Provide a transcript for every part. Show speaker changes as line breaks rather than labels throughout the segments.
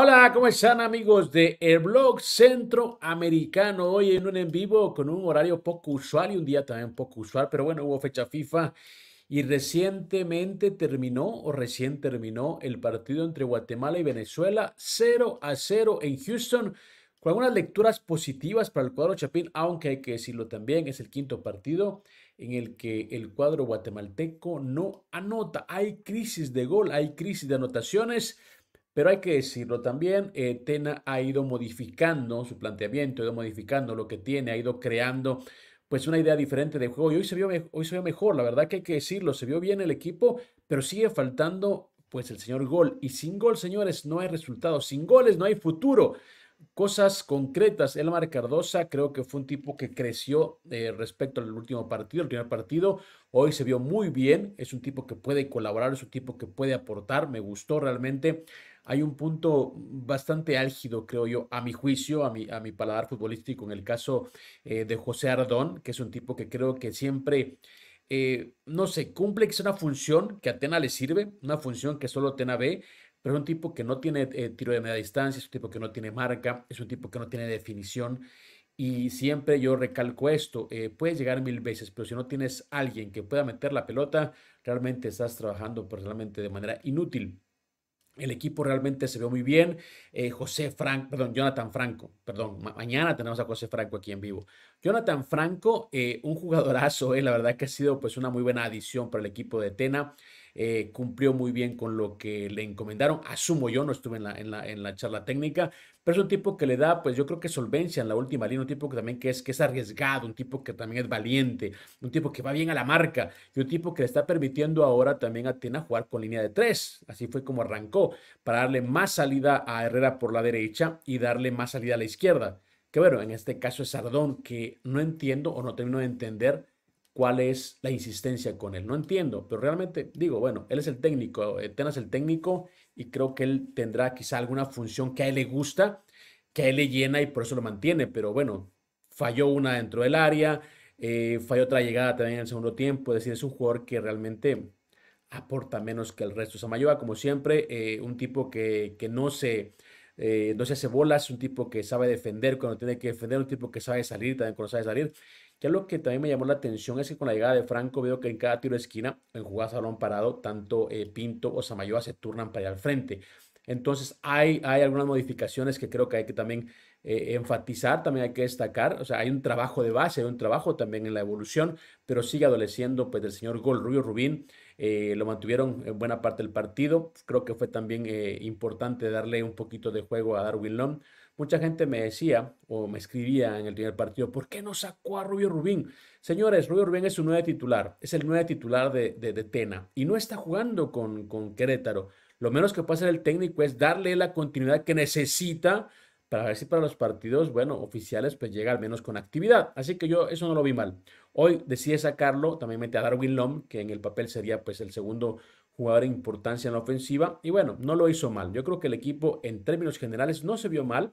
Hola, ¿cómo están amigos de el blog centroamericano? Hoy en un en vivo con un horario poco usual y un día también poco usual, pero bueno, hubo fecha FIFA y recientemente terminó o recién terminó el partido entre Guatemala y Venezuela 0 a 0 en Houston con algunas lecturas positivas para el cuadro Chapín, aunque hay que decirlo también, es el quinto partido en el que el cuadro guatemalteco no anota. Hay crisis de gol, hay crisis de anotaciones. Pero hay que decirlo también, eh, Tena ha ido modificando su planteamiento, ha ido modificando lo que tiene, ha ido creando pues una idea diferente de juego y hoy se vio, hoy se mejor, la verdad que hay que decirlo, se vio bien el equipo, pero sigue faltando pues el señor gol y sin gol, señores, no hay resultados, sin goles no hay futuro. Cosas concretas, Elmar Cardosa creo que fue un tipo que creció eh, respecto al último partido, el primer partido, hoy se vio muy bien, es un tipo que puede colaborar, es un tipo que puede aportar, me gustó realmente hay un punto bastante álgido, creo yo, a mi juicio, a mi, a mi paladar futbolístico, en el caso eh, de José Ardón, que es un tipo que creo que siempre... Eh, no sé, cumple que es una función que Atena le sirve, una función que solo Atena ve, pero es un tipo que no tiene eh, tiro de media distancia, es un tipo que no tiene marca, es un tipo que no tiene definición. Y siempre yo recalco esto, eh, puedes llegar mil veces, pero si no tienes alguien que pueda meter la pelota, realmente estás trabajando personalmente de manera inútil. El equipo realmente se ve muy bien. Eh, José Franco, perdón, Jonathan Franco, perdón, mañana tenemos a José Franco aquí en vivo. Jonathan Franco, eh, un jugadorazo, eh, la verdad que ha sido pues una muy buena adición para el equipo de Tena. Eh, cumplió muy bien con lo que le encomendaron. Asumo yo, no estuve en la, en la, charla técnica, pero es un tipo que le da, pues yo creo que solvencia en la última línea, un tipo que también que es, que es arriesgado, un tipo que también es valiente, un tipo que va bien a la marca y un tipo que le está permitiendo ahora también a Tina jugar con línea de tres. Así fue como arrancó, para darle más salida a Herrera por la derecha y darle más salida a la izquierda. Que bueno, en este caso es Sardón, que no entiendo o no termino de entender cuál es la insistencia con él. No entiendo, pero realmente digo, bueno, él es el técnico, Tena es el técnico y creo que él tendrá quizá alguna función que a él le gusta, que a él le llena y por eso lo mantiene, pero bueno, falló una dentro del área, eh, falló otra llegada también en el segundo tiempo, es decir, es un jugador que realmente aporta menos que el resto. Samayoa, como siempre, eh, un tipo que, que no se... Eh, no se hace bolas, un tipo que sabe defender cuando tiene que defender, un tipo que sabe salir también cuando sabe salir. Ya lo que también me llamó la atención es que con la llegada de Franco veo que en cada tiro de esquina, en jugadas salón parado, tanto eh, Pinto o Samayoa se turnan para ir al frente. Entonces hay, hay algunas modificaciones que creo que hay que también eh, enfatizar, también hay que destacar, o sea, hay un trabajo de base, hay un trabajo también en la evolución, pero sigue adoleciendo pues del señor Gol Rubio Rubín, eh, lo mantuvieron en buena parte del partido, creo que fue también importante darle un poquito de juego a Darwin Long, Mucha gente me decía o me escribía en el primer partido, ¿por qué no sacó a Rubio Rubín? Señores, Rubio Rubín es su nueve titular, es el nueve titular de, Tena y no está jugando con, Querétaro. Lo menos que puede hacer el técnico es darle la continuidad que necesita para ver si para los partidos, bueno, oficiales, pues llega al menos con actividad. Así que yo eso no lo vi mal. Hoy decide sacarlo, también mete a Darwin Lom, que en el papel sería pues el segundo jugador de importancia en la ofensiva. Y bueno, no lo hizo mal. Yo creo que el equipo en términos generales no se vio mal.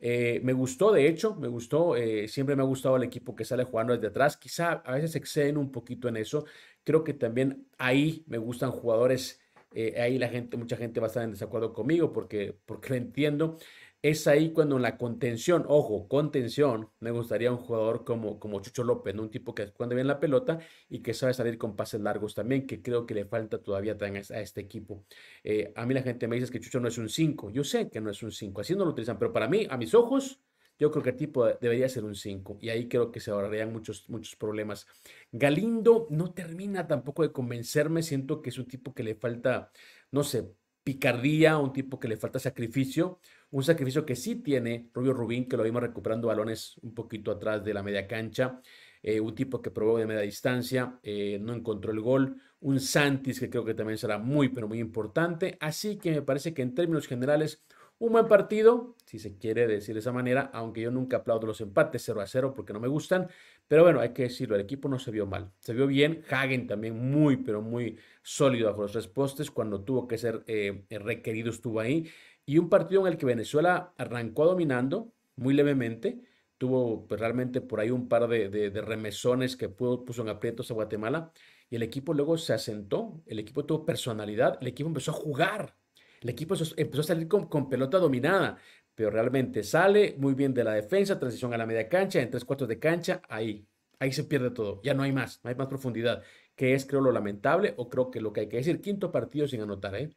Eh, me gustó, de hecho, me gustó. Eh, siempre me ha gustado el equipo que sale jugando desde atrás. Quizá a veces exceden un poquito en eso. Creo que también ahí me gustan jugadores. Eh, ahí la gente, mucha gente va a estar en desacuerdo conmigo porque, porque lo entiendo. Es ahí cuando en la contención, ojo, contención, me gustaría un jugador como, como Chucho López, un tipo que cuando bien la pelota y que sabe salir con pases largos también, que creo que le falta todavía a este equipo. Eh, a mí la gente me dice que Chucho no es un 5, yo sé que no es un 5, así no lo utilizan, pero para mí, a mis ojos, yo creo que el tipo debería ser un 5 y ahí creo que se ahorrarían muchos, muchos problemas. Galindo no termina tampoco de convencerme, siento que es un tipo que le falta, no sé, picardía, un tipo que le falta sacrificio, un sacrificio que sí tiene Rubio Rubín, que lo vimos recuperando balones un poquito atrás de la media cancha. Eh, un tipo que probó de media distancia, eh, no encontró el gol. Un Santis que creo que también será muy, pero muy importante. Así que me parece que en términos generales, un buen partido, si se quiere decir de esa manera, aunque yo nunca aplaudo los empates 0 a 0 porque no me gustan, pero bueno, hay que decirlo, el equipo no se vio mal, se vio bien, Hagen también muy, pero muy sólido bajo los tres cuando tuvo que ser eh, requerido estuvo ahí, y un partido en el que Venezuela arrancó dominando muy levemente, tuvo pues, realmente por ahí un par de, remesones que puso en aprietos a Guatemala y el equipo luego se asentó, el equipo tuvo personalidad, el equipo empezó a jugar, el equipo empezó a salir con, con pelota dominada, pero realmente sale muy bien de la defensa, transición a la media cancha, en tres cuartos de cancha, ahí, ahí se pierde todo, ya no hay más, no hay más profundidad, que es creo lo lamentable o creo que lo que hay que decir, quinto partido sin anotar, ¿eh?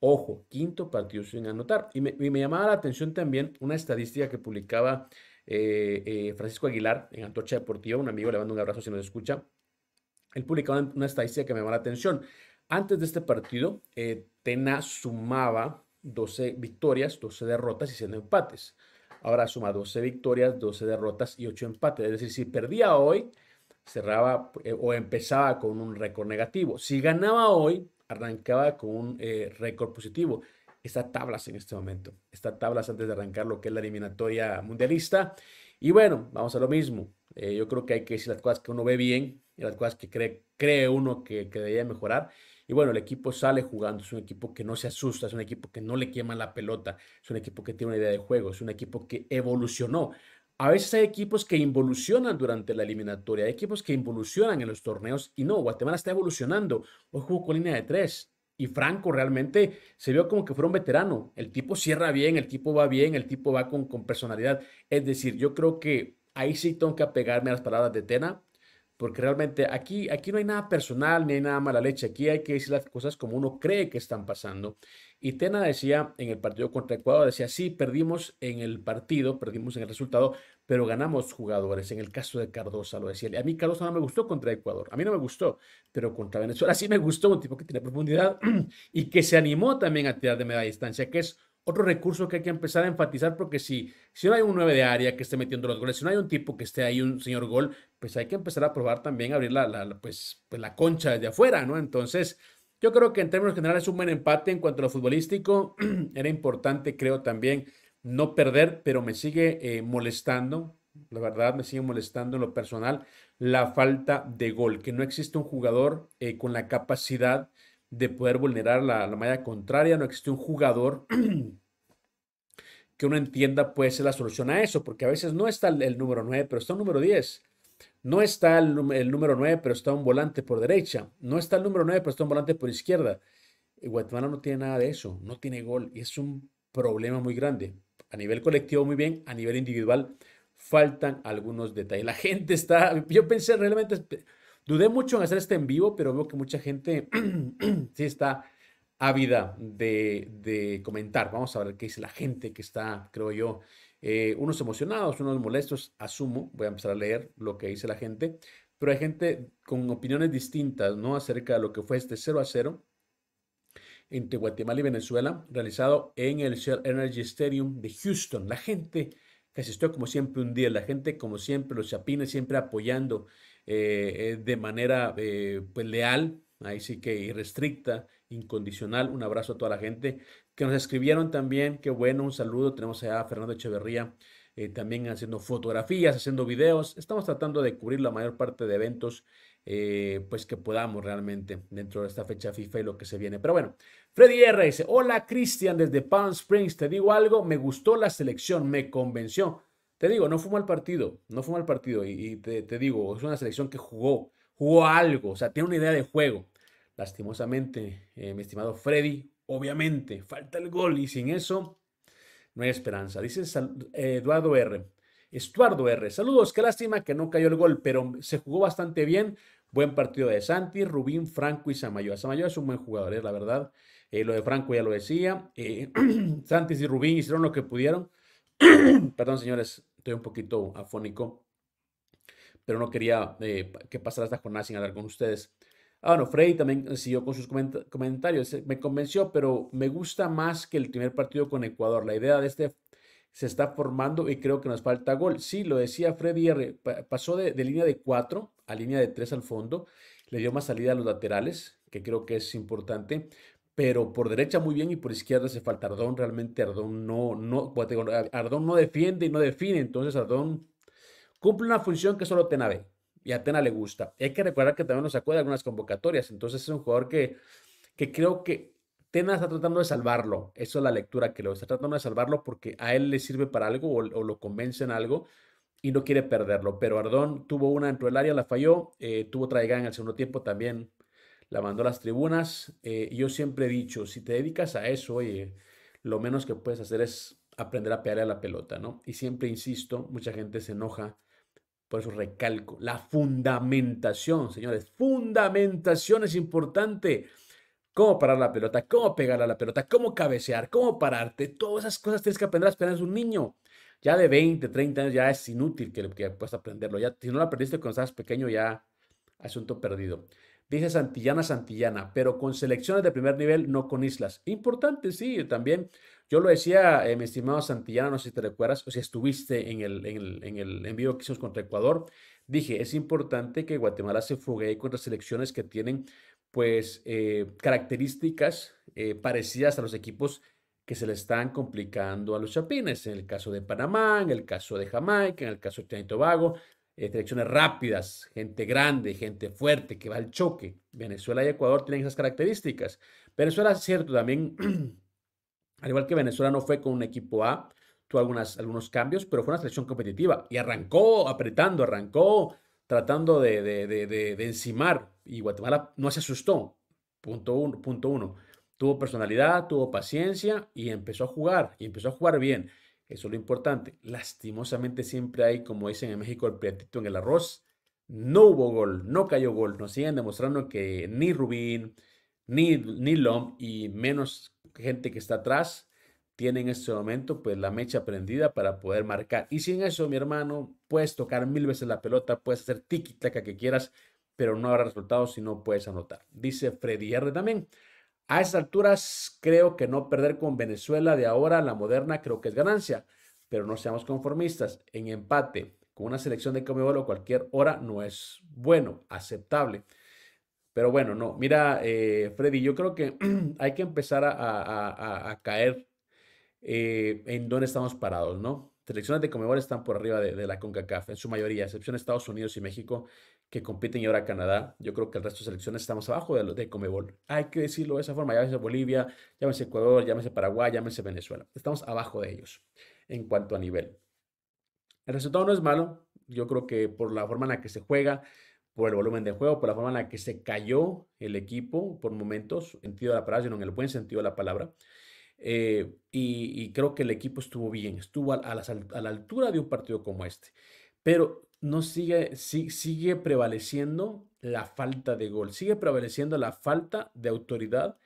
Ojo, quinto partido sin anotar. Y me, llamaba la atención también una estadística que publicaba eh, eh, Francisco Aguilar en Antorcha Deportiva, un amigo, le mando un abrazo si nos escucha. Él publicaba una estadística que me llamó la atención. Antes de este partido, eh, Tena sumaba 12 victorias, 12 derrotas y 100 empates. Ahora suma 12 victorias, 12 derrotas y 8 empates. Es decir, si perdía hoy, cerraba o empezaba con un récord negativo. Si ganaba hoy, arrancaba con un eh, récord positivo. Está tablas en este momento. Está tablas antes de arrancar lo que es la eliminatoria mundialista. Y bueno, vamos a lo mismo. Eh, yo creo que hay que decir las cosas que uno ve bien y las cosas que cree, cree uno que, que debería mejorar. Y bueno, el equipo sale jugando, es un equipo que no se asusta, es un equipo que no le quema la pelota, es un equipo que tiene una idea de juego, es un equipo que evolucionó, a veces hay equipos que involucionan durante la eliminatoria, hay equipos que involucionan en los torneos y no, Guatemala está evolucionando. Hoy jugó con línea de tres y Franco realmente se vio como que fuera un veterano. El tipo cierra bien, el tipo va bien, el tipo va con, con personalidad. Es decir, yo creo que ahí sí tengo que apegarme a las palabras de Tena, porque realmente aquí, aquí no hay nada personal ni hay nada mala leche. Aquí hay que decir las cosas como uno cree que están pasando. Y Tena decía en el partido contra Ecuador, decía, sí, perdimos en el partido, perdimos en el resultado, pero ganamos jugadores. En el caso de Cardosa lo decía. A mí Cardosa no me gustó contra Ecuador, a mí no me gustó, pero contra Venezuela sí me gustó, un tipo que tiene profundidad y que se animó también a tirar de media distancia, que es otro recurso que hay que empezar a enfatizar porque si, si no hay un 9 de área que esté metiendo los goles, si no hay un tipo que esté ahí, un señor gol, pues hay que empezar a probar también abrir la, pues, pues la concha desde afuera, ¿no? Entonces, yo creo que en términos generales es un buen empate en cuanto a lo futbolístico. Era importante, creo también, no perder, pero me sigue eh, molestando, la verdad me sigue molestando en lo personal, la falta de gol, que no existe un jugador eh, con la capacidad de poder vulnerar la, la malla contraria, no existe un jugador que uno entienda puede ser la solución a eso, porque a veces no está el, número 9, pero está el número 10 no está el, número 9, pero está un volante por derecha. No está el número 9, pero está un volante por izquierda. Guatemala no tiene nada de eso, no tiene gol. Y es un problema muy grande. A nivel colectivo, muy bien. A nivel individual, faltan algunos detalles. La gente está. Yo pensé realmente. Dudé mucho en hacer este en vivo, pero veo que mucha gente sí está ávida de, de comentar. Vamos a ver qué dice la gente que está, creo yo, eh, unos emocionados, unos molestos, asumo, voy a empezar a leer lo que dice la gente, pero hay gente con opiniones distintas, ¿no? Acerca de lo que fue este 0 a 0 entre Guatemala y Venezuela, realizado en el Shell Energy Stadium de Houston. La gente que asistió como siempre un día, la gente como siempre, los chapines siempre apoyando eh, eh, de manera pues leal, ahí sí que irrestricta, incondicional. Un abrazo a toda la gente que nos escribieron también. Qué bueno, un saludo. Tenemos allá a Fernando Echeverría eh, también haciendo fotografías, haciendo videos. Estamos tratando de cubrir la mayor parte de eventos eh, pues que podamos realmente dentro de esta fecha FIFA y lo que se viene. Pero bueno, Freddy R dice, hola Cristian desde Palm Springs, te digo algo, me gustó la selección, me convenció. Te digo, no fue mal partido, no fue mal partido y, te, digo, es una selección que jugó, jugó algo, o sea, tiene una idea de juego. Lastimosamente, eh, mi estimado Freddy, Obviamente, falta el gol y sin eso no hay esperanza. Dice Eduardo R. Estuardo R. Saludos, qué lástima que no cayó el gol, pero se jugó bastante bien. Buen partido de Santi, Rubín, Franco y Samayoa. Samayoa es un buen jugador, es ¿eh? la verdad. Eh, lo de Franco ya lo decía. Eh, y Rubín hicieron lo que pudieron. Perdón, señores, estoy un poquito afónico, pero no quería eh, que pasara esta jornada sin hablar con ustedes. Ah, bueno, Freddy también siguió con sus comentarios. Eh, me convenció, pero me gusta más que el primer partido con Ecuador. La idea de este se está formando y creo que nos falta gol. Sí, lo decía Freddy Pasó de, línea de 4 a línea de 3 al fondo. Le dio más salida a los laterales, que creo que es importante. Pero por derecha muy bien y por izquierda se falta Ardón. Realmente Ardón no, no, Ardón no defiende y no define. Entonces Ardón cumple una función que solo tenave y a Tena le gusta. Hay que recordar que también nos sacó de algunas convocatorias, entonces es un jugador que, que creo que Tena está tratando de salvarlo. Eso es la lectura que lo está tratando de salvarlo porque a él le sirve para algo o, lo convence en algo y no quiere perderlo. Pero Ardón tuvo una dentro del área, la falló, eh, tuvo otra llegada en el segundo tiempo también, la mandó a las tribunas. Eh, yo siempre he dicho, si te dedicas a eso, oye, lo menos que puedes hacer es aprender a pegarle a la pelota, ¿no? Y siempre insisto, mucha gente se enoja por eso recalco, la fundamentación, señores, fundamentación es importante. Cómo parar la pelota, cómo pegar a la pelota, cómo cabecear, cómo pararte, todas esas cosas tienes que aprender ser un niño. Ya de 20, 30 años ya es inútil que, que puedas aprenderlo. Ya, si no lo aprendiste cuando estabas pequeño, ya asunto perdido. Dice Santillana, Santillana, pero con selecciones de primer nivel, no con islas. Importante, sí, también yo lo decía, eh, mi estimado Santillana, no sé si te recuerdas, o si estuviste en el, en el, envío que hicimos contra Ecuador, dije, es importante que Guatemala se foguee contra selecciones que tienen pues eh, características eh, parecidas a los equipos que se le están complicando a los chapines, en el caso de Panamá, en el caso de Jamaica, en el caso de Trinidad y Tobago, selecciones rápidas, gente grande, gente fuerte, que va al choque. Venezuela y Ecuador tienen esas características. Venezuela, es cierto, también Al igual que Venezuela no fue con un equipo A, tuvo algunos cambios, pero fue una selección competitiva y arrancó apretando, arrancó tratando de, de, encimar y Guatemala no se asustó. Punto uno, punto uno. Tuvo personalidad, tuvo paciencia y empezó a jugar y empezó a jugar bien. Eso es lo importante. Lastimosamente siempre hay, como dicen en México, el platito en el arroz. No hubo gol, no cayó gol. Nos siguen demostrando que ni Rubín, ni, ni Lom y menos gente que está atrás tiene en este momento pues la mecha prendida para poder marcar. Y sin eso, mi hermano, puedes tocar mil veces la pelota, puedes hacer tiki taca que quieras, pero no habrá resultados si no puedes anotar. Dice Freddy R también. A estas alturas creo que no perder con Venezuela de ahora, la moderna, creo que es ganancia, pero no seamos conformistas. En empate con una selección de Comebol o cualquier hora no es bueno, aceptable. Pero bueno, no, mira, eh, Freddy, yo creo que hay que empezar a, caer eh, en dónde estamos parados, ¿no? Selecciones de Comebol están por arriba de, la CONCACAF, en su mayoría, excepción Estados Unidos y México, que compiten y ahora Canadá. Yo creo que el resto de selecciones estamos abajo de, los de Comebol. Hay que decirlo de esa forma, llámese Bolivia, llámese Ecuador, llámese Paraguay, llámese Venezuela. Estamos abajo de ellos en cuanto a nivel. El resultado no es malo, yo creo que por la forma en la que se juega, por el volumen de juego, por la forma en la que se cayó el equipo por momentos, sentido de la en el buen sentido de la palabra. Eh, y, creo que el equipo estuvo bien, estuvo a, la, altura de un partido como este. Pero no sigue, sigue prevaleciendo la falta de gol, sigue prevaleciendo la falta de autoridad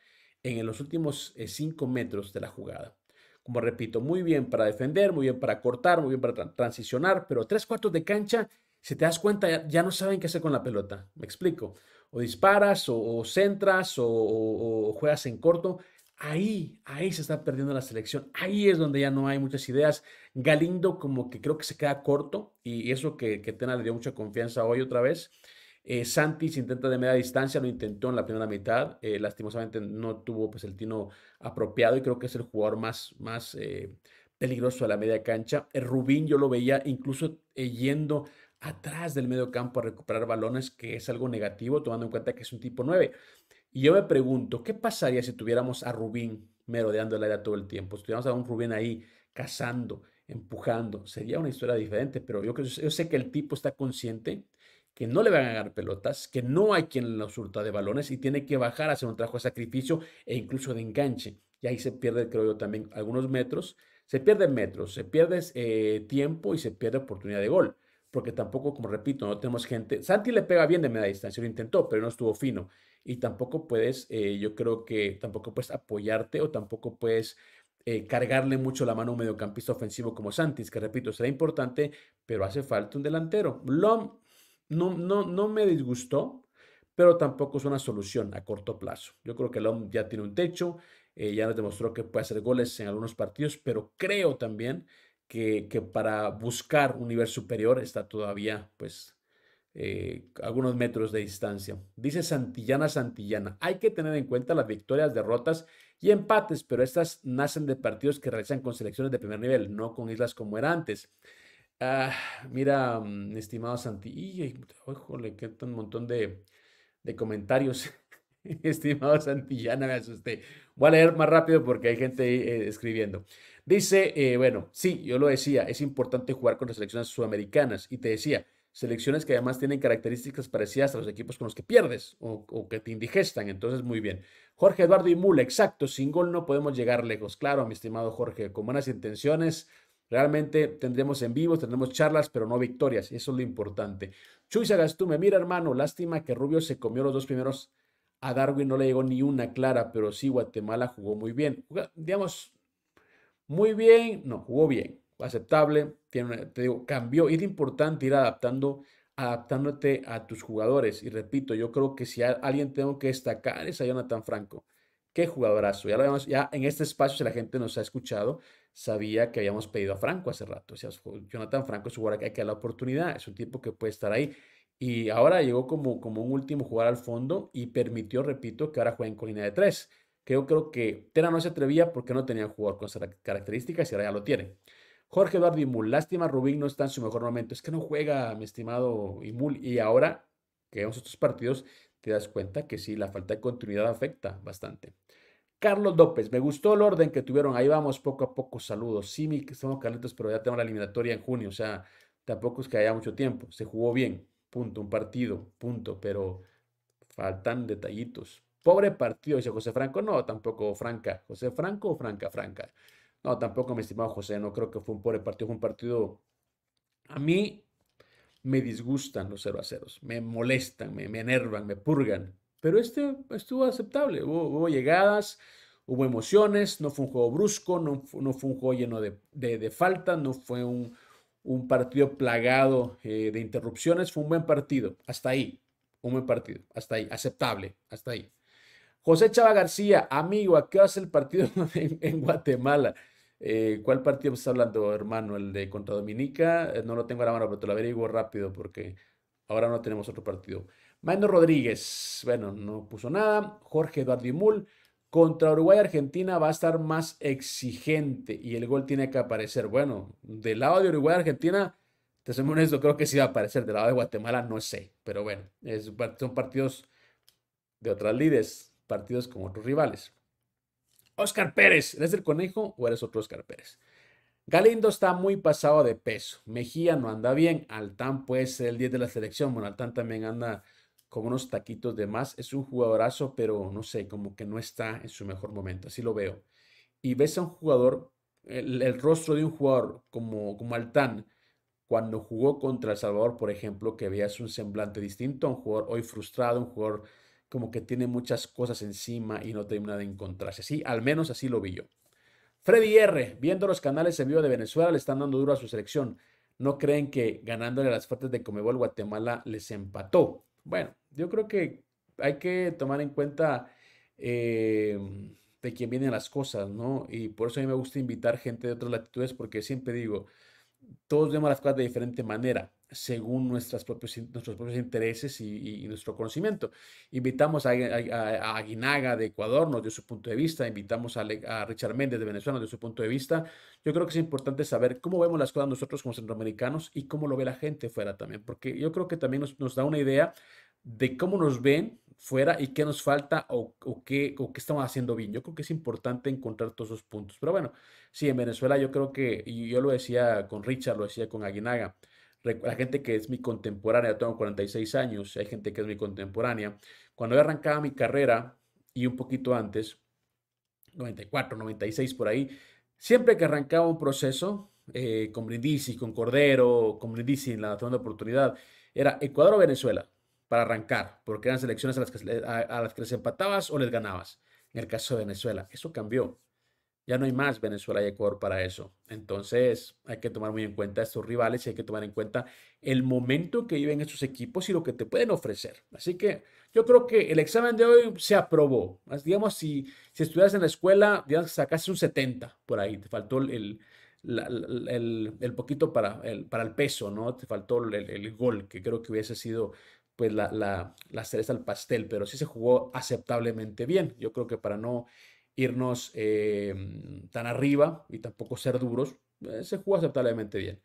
en los últimos eh, cinco metros de la jugada. Como repito, muy bien para defender, muy bien para cortar, muy bien para transicionar, pero tres cuartos de cancha si te das cuenta, ya no saben qué hacer con la pelota. Me explico. O disparas, o, centras, o, juegas en corto. Ahí, ahí se está perdiendo la selección. Ahí es donde ya no hay muchas ideas. Galindo como que creo que se queda corto y eso que, que Tena le dio mucha confianza hoy otra vez. Eh, Santis intenta de media distancia, lo intentó en la primera mitad. Eh, lastimosamente no tuvo pues, el tino apropiado y creo que es el jugador más, más eh, peligroso de la media cancha. Eh, Rubín yo lo veía incluso yendo atrás del medio campo a recuperar balones, que es algo negativo, tomando en cuenta que es un tipo 9. Y yo me pregunto, ¿qué pasaría si tuviéramos a Rubín merodeando el área todo el tiempo? Si tuviéramos a un Rubín ahí cazando, empujando, sería una historia diferente, pero yo, sé que el tipo está consciente que no le van a ganar pelotas, que no hay quien le surta de balones y tiene que bajar a hacer un trabajo de sacrificio e incluso de enganche. Y ahí se pierde, creo yo, también algunos metros. Se pierden metros, se pierde eh, tiempo y se pierde oportunidad de gol porque tampoco, como repito, no tenemos gente. Santi le pega bien de media distancia, lo intentó, pero no estuvo fino. Y tampoco puedes, eh, yo creo que tampoco puedes apoyarte o tampoco puedes eh, cargarle mucho la mano a un mediocampista ofensivo como Santis, que repito, será importante, pero hace falta un delantero. Lom no, no, no me disgustó, pero tampoco es una solución a corto plazo. Yo creo que Lom ya tiene un techo, eh, ya nos demostró que puede hacer goles en algunos partidos, pero creo también que, para buscar un nivel superior está todavía, pues, eh, algunos metros de distancia. Dice Santillana Santillana, hay que tener en cuenta las victorias, derrotas y empates, pero estas nacen de partidos que realizan con selecciones de primer nivel, no con islas como era antes. Ah, mira, mm, estimado Santillana, le qué un montón de, comentarios! estimado Santillana, me asusté. Voy a leer más rápido porque hay gente eh, escribiendo. Dice, eh, bueno, sí, yo lo decía, es importante jugar contra selecciones sudamericanas y te decía, selecciones que además tienen características parecidas a los equipos con los que pierdes o, que te indigestan. Entonces, muy bien. Jorge Eduardo y Mula, exacto, sin gol no podemos llegar lejos. Claro, mi estimado Jorge, con buenas intenciones, Realmente tendremos en vivo, tendremos charlas, pero no victorias. Eso es lo importante. Chuy me mira hermano, lástima que Rubio se comió los dos primeros. A Darwin no le llegó ni una clara, pero sí Guatemala jugó muy bien. digamos, muy bien, no, jugó bien, aceptable, te digo, cambió. es importante ir adaptando, adaptándote a tus jugadores. Y repito, yo creo que si alguien tengo que destacar es a Jonathan Franco. Qué jugadorazo. Ya lo ya en este espacio, si la gente nos ha escuchado, sabía que habíamos pedido a Franco hace rato. O sea, Jonathan Franco es un jugador que hay que dar la oportunidad, es un tipo que puede estar ahí. Y ahora llegó como, como un último jugador al fondo y permitió, repito, que ahora juegue en Colina de tres que yo creo que Tena no se atrevía porque no tenía jugador con esas características y ahora ya lo tiene. Jorge Eduardo Imul, lástima, Rubín no está en su mejor momento. Es que no juega, mi estimado Imul. Y ahora que vemos estos partidos, te das cuenta que sí, la falta de continuidad afecta bastante. Carlos López, me gustó el orden que tuvieron. Ahí vamos poco a poco. Saludos. Sí, mi, estamos calentos pero ya tenemos la eliminatoria en junio. O sea, tampoco es que haya mucho tiempo. Se jugó bien. Punto. Un partido. Punto. Pero faltan detallitos. Pobre partido, dice José Franco. No, tampoco Franca. José Franco o Franca, Franca. No, tampoco, mi estimado José. No creo que fue un pobre partido. Fue un partido. A mí me disgustan los 0 a 0. Me molestan, me, enervan, me purgan. Pero este estuvo aceptable. Hubo, llegadas, hubo emociones. No fue un juego brusco, no, no fue un juego lleno de, falta, no fue un, partido plagado eh, de interrupciones. Fue un buen partido. Hasta ahí. Un buen partido. Hasta ahí. Aceptable. Hasta ahí. José Chava García, amigo, ¿a qué a ser el partido en, Guatemala? Eh, ¿Cuál partido está hablando, hermano? ¿El de contra Dominica? Eh, no lo tengo a la mano, pero te lo averiguo rápido porque ahora no tenemos otro partido. Mando Rodríguez, bueno, no puso nada. Jorge Eduardo Imul, contra Uruguay-Argentina va a estar más exigente y el gol tiene que aparecer. Bueno, del lado de Uruguay-Argentina, te soy creo que sí va a aparecer. Del lado de Guatemala, no sé, pero bueno, son partidos de otras líderes partidos con otros rivales. Oscar Pérez, ¿eres el conejo o eres otro Oscar Pérez? Galindo está muy pasado de peso. Mejía no anda bien. Altán puede ser el 10 de la selección. Bueno, Altán también anda con unos taquitos de más. Es un jugadorazo, pero no sé, como que no está en su mejor momento. Así lo veo. Y ves a un jugador, el, rostro de un jugador como, como Altán, cuando jugó contra El Salvador, por ejemplo, que veas un semblante distinto, un jugador hoy frustrado, un jugador como que tiene muchas cosas encima y no termina de encontrarse. Sí, al menos así lo vi yo. Freddy R., viendo los canales en vivo de Venezuela, le están dando duro a su selección. No creen que ganándole a las fuertes de Comebol Guatemala les empató. Bueno, yo creo que hay que tomar en cuenta eh, de quién vienen las cosas, ¿no? Y por eso a mí me gusta invitar gente de otras latitudes, porque siempre digo, todos vemos las cosas de diferente manera según nuestras propios, nuestros propios intereses y, nuestro conocimiento. Invitamos a, a, Aguinaga de Ecuador, nos dio su punto de vista, invitamos a, Richard Méndez de Venezuela, nos dio su punto de vista. Yo creo que es importante saber cómo vemos las cosas nosotros como centroamericanos y cómo lo ve la gente fuera también, porque yo creo que también nos, nos da una idea de cómo nos ven fuera y qué nos falta o, qué, o qué estamos haciendo bien. Yo creo que es importante encontrar todos esos puntos. Pero bueno, sí, en Venezuela yo creo que, y yo lo decía con Richard, lo decía con Aguinaga, la gente que es mi contemporánea, tengo 46 años, hay gente que es mi contemporánea, cuando yo arrancaba mi carrera y un poquito antes, 94, 96 por ahí, siempre que arrancaba un proceso eh, con Brindisi, con Cordero, con Brindisi en la segunda oportunidad, era Ecuador o Venezuela para arrancar, porque eran selecciones a las a, a las que les empatabas o les ganabas. En el caso de Venezuela, eso cambió. Ya no hay más Venezuela y Ecuador para eso. Entonces hay que tomar muy en cuenta a estos rivales y hay que tomar en cuenta el momento que viven estos equipos y lo que te pueden ofrecer. Así que yo creo que el examen de hoy se aprobó. Digamos, si, si estuvieras en la escuela, digamos, sacaste un 70 por ahí. Te faltó el, el, poquito para el, para el peso, ¿no? Te faltó el, gol, que creo que hubiese sido pues la, la cereza al pastel, pero sí se jugó aceptablemente bien. Yo creo que para no irnos em, tan arriba y tampoco ser duros. Eh, se jugó aceptablemente bien.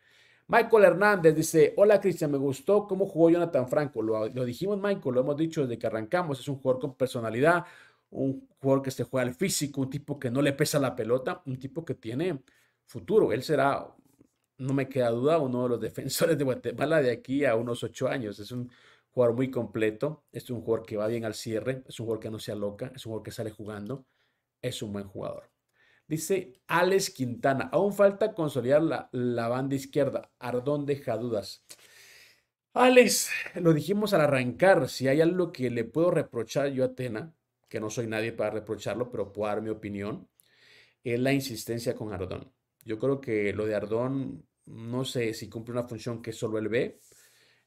Michael Hernández dice, hola Cristian, me gustó cómo jugó Jonathan Franco. Lo, lo, dijimos Michael, lo hemos dicho desde que arrancamos. Es un jugador con personalidad, un jugador que se juega al físico, un tipo que no le pesa la pelota, un tipo que tiene futuro. Él será, no me queda duda, uno de los defensores de Guatemala de aquí a unos ocho años. Es un jugador muy completo, es un jugador que va bien al cierre, es un jugador que no se aloca, es un jugador que sale jugando es un buen jugador. Dice Alex Quintana, aún falta consolidar la, banda izquierda. Ardón deja dudas. Alex, lo dijimos al arrancar, si hay algo que le puedo reprochar yo a Atena, que no soy nadie para reprocharlo, pero puedo dar mi opinión, es la insistencia con Ardón. Yo creo que lo de Ardón, no sé si cumple una función que solo él ve,